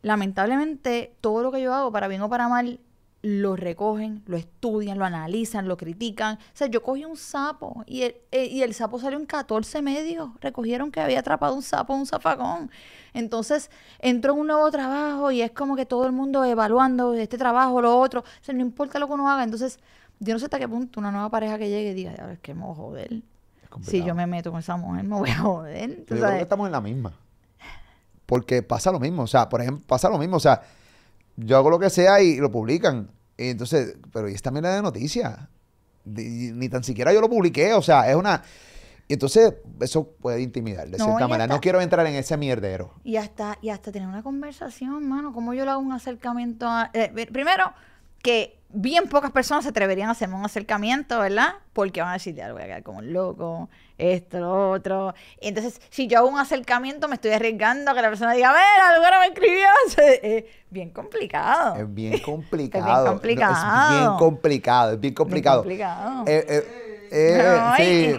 lamentablemente todo lo que yo hago, para bien o para mal, lo recogen, lo estudian, lo analizan, lo critican. O sea, yo cogí un sapo y el, eh, y el sapo salió en 14 medios. Recogieron que había atrapado un sapo en un zafagón. Entonces entró en un nuevo trabajo y es como que todo el mundo evaluando este trabajo, lo otro. O sea, no importa lo que uno haga. Entonces, yo no sé hasta qué punto una nueva pareja que llegue y diga, a ver, que me voy a Si yo me meto con esa mujer, me voy a joder. Yo estamos en la misma. Porque pasa lo mismo. O sea, por ejemplo, pasa lo mismo. O sea, yo hago lo que sea y lo publican. Y entonces, pero ¿y esta mierda de noticias? Ni tan siquiera yo lo publiqué, o sea, es una... Y entonces eso puede intimidar de no, cierta no quiero entrar en ese mierdero. Y hasta, y hasta tener una conversación, mano. ¿Cómo yo le hago un acercamiento a, eh, primero, que bien pocas personas se atreverían a hacerme un acercamiento, ¿verdad? Porque van a decir, ya voy a quedar como un loco, esto, lo otro. Entonces, si yo hago un acercamiento, me estoy arriesgando a que la persona diga, a ver, lugar me escribió. es bien complicado. Es bien complicado. es bien complicado. es bien complicado, es bien complicado. Bien eh, complicado. Eh, eh,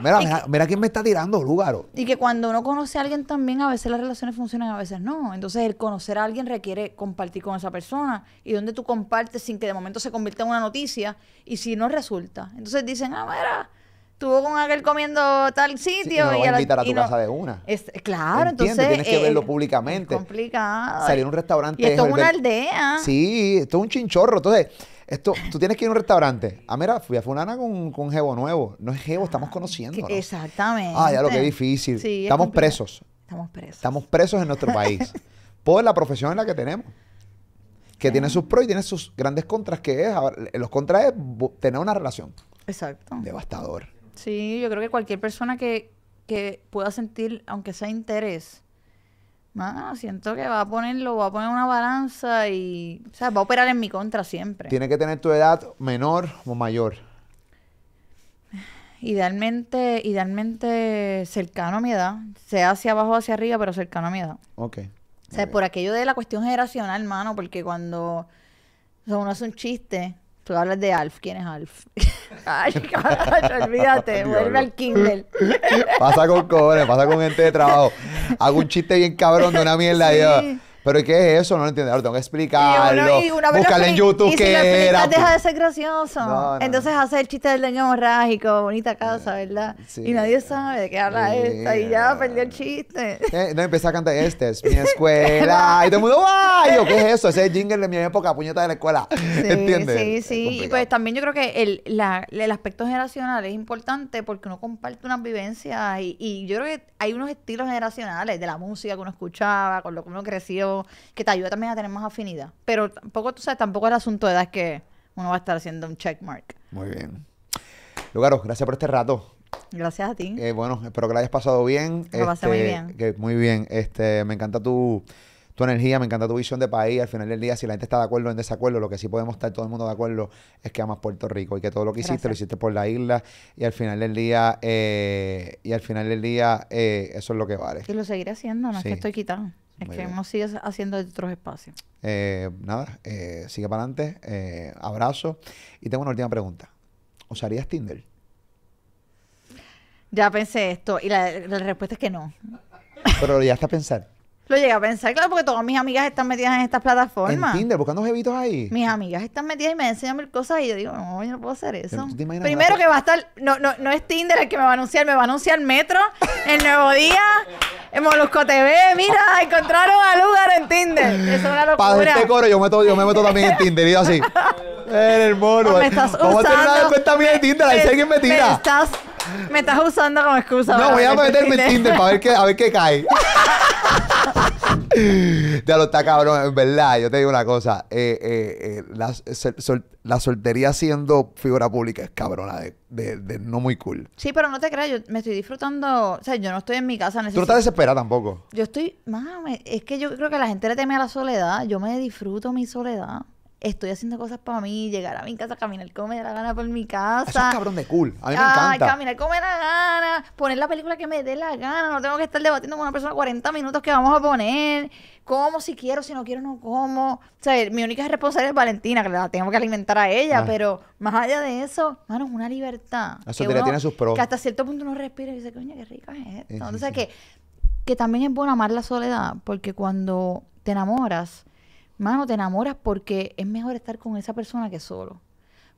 mira, quién me está tirando, Lúgaro. Y que cuando uno conoce a alguien también, a veces las relaciones funcionan, a veces no. Entonces, el conocer a alguien requiere compartir con esa persona. Y donde tú compartes sin que de momento se convierta en una noticia, y si no resulta. Entonces dicen, ah, mira, estuvo con aquel comiendo tal sitio. y, a, a tu casa de una. claro, entonces. Tienes que verlo públicamente. Es complicado. Salir a un restaurante. Y esto es, una aldea. Sí, esto es un chinchorro. Entonces esto, tú tienes que ir a un restaurante. Ah, mira, fui a Funana con, un Jevo Nuevo. No es Jevo, estamos ah, conociendo. Exactamente. Ah, ya lo que es difícil. estamos presos. Estamos presos. Estamos presos en nuestro país. por la profesión en la que tenemos. Que tiene sus pros y tiene sus grandes contras, que es, los contras es tener una relación. Exacto. Devastador. Sí, yo creo que cualquier persona que, que pueda sentir, aunque sea interés, siento que va a ponerlo, va a poner una balanza y. O sea, va a operar en mi contra siempre. Tiene que tener tu edad menor o mayor. Idealmente, idealmente cercano a mi edad. Sea hacia abajo o hacia arriba, pero cercano a mi edad. Ok. O sea, por aquello de la cuestión generacional, mano, porque cuando uno hace un chiste, Tú hablas de Alf. ¿Quién es Alf? Ay, cabrón, olvídate. vuelve al Kindle. pasa con cojones, pasa con gente de trabajo. Hago un chiste bien cabrón de una mierda. Sí. Pero ¿qué es eso? No lo entiendo. Ahora tengo que explicarlo. en YouTube qué si era. deja de ser gracioso. Entonces hace el chiste del leño hemorrágico, bonita eh, casa, ¿verdad? Y nadie sabe de qué habla esta. Y ya perdió el chiste. Eh, no, empecé a cantar este, es mi escuela. y todo el mundo, ¡ay! ¿Qué es eso? Ese es jingle de mi época, puñeta de la escuela. ¿Entiendes? Sí, sí. Y pues también yo creo que el, la, el aspecto generacional es importante porque uno comparte unas vivencias y, y yo creo que hay unos estilos generacionales de la música que uno escuchaba, con lo que uno creció que te ayuda también a tener más afinidad. Pero tampoco, tú sabes, tampoco el asunto de edad es que uno va a estar haciendo un check mark Muy bien. Lugaro, gracias por este rato. Gracias a ti. Eh, bueno, espero que lo hayas pasado bien. Lo pasé muy este, bien. Que, muy bien. Este, me encanta tu, tu energía, me encanta tu visión de país. Al final del día, si la gente está de acuerdo en desacuerdo, lo que sí podemos estar todo el mundo de acuerdo es que amas Puerto Rico y que todo lo que hiciste lo hiciste por la isla y al final del día, eh, y al final del día eh, eso es lo que vale. Y lo seguiré haciendo, no es que estoy quitado. Es que hemos haciendo otros espacios. Eh, nada, eh, sigue para adelante. Eh, abrazo. Y tengo una última pregunta. ¿Usarías Tinder? Ya pensé esto y la, la respuesta es que no. Pero ya está a pensar. Lo llegué a pensar, claro, porque todas mis amigas están metidas en estas plataformas. En Tinder, buscando jevitos ahí. Mis amigas están metidas y me enseñan mil cosas y yo digo, no, yo no puedo hacer eso. Primero que va a estar, no, no, no es Tinder el que me va a anunciar, me va a anunciar Metro, El Nuevo Día, En Molusco TV, mira, encontraron al Lugar en Tinder. Eso es una Para este coro, yo, meto, yo me meto también en Tinder y así. el mono. Me eh. estás Vamos a usando. Tinder, ahí alguien me tira. estás me estás usando como excusa. No, voy a meterme en Tinder para ver qué, a ver qué cae. ya lo está cabrón, en verdad. Yo te digo una cosa. Eh, eh, eh, la, soltería siendo figura pública es cabrona, de, de, no muy cool. Sí, pero no te creas, yo me estoy disfrutando. O sea, yo no estoy en mi casa. Necesito... Tú no estás desesperada tampoco. Yo estoy. mames, es que yo creo que la gente le teme a la soledad. Yo me disfruto mi soledad estoy haciendo cosas para mí, llegar a mi casa, caminar como me dé la gana por mi casa. Eso es cabrón de cool. A mí me encanta. Ay, caminar como me la gana, poner la película que me dé la gana, no tengo que estar debatiendo con una persona 40 minutos que vamos a poner. ¿Cómo si quiero, si no quiero, no como. O sea, mi única responsabilidad es Valentina, que la tengo que alimentar a ella, ah. pero más allá de eso, mano, es una libertad. La soledad tiene sus pros. Que hasta cierto punto uno respira y dice, coño, qué rica es esto. Entonces, que, que también es bueno amar la soledad, porque cuando te enamoras, mano, te enamoras porque es mejor estar con esa persona que solo.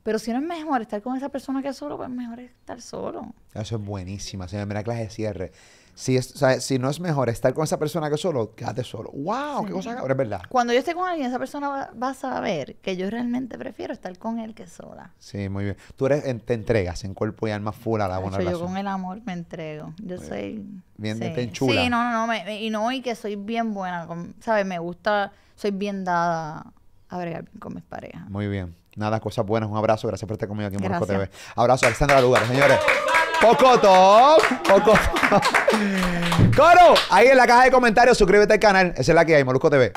Pero si no es mejor estar con esa persona que solo, pues mejor estar solo. Ah, eso es buenísima, señora. Mira clase de cierre. Si, es, o si no es mejor estar con esa persona que solo, quédate solo. ¡Wow! ¡Qué cosa Es verdad. Cuando yo esté con alguien, esa persona va, a saber que yo realmente prefiero estar con él que sola. Sí, muy bien. Tú eres, te entregas en cuerpo y alma full a la buena relación. Yo con el amor me entrego. Yo soy... Bien, bien sí. Sí, no, no, no. y no, y que soy bien buena. ¿Sabes? Me gusta soy bien dada a bregar con mis parejas. Muy bien. Nada, cosas buenas. Un abrazo. Gracias por estar conmigo aquí en Morocco TV. Abrazo a Alexandra Lugar, señores. Pocoto, Pocoto. Coro, ahí en la caja de comentarios, suscríbete al canal. Esa es la que hay, Molusco TV.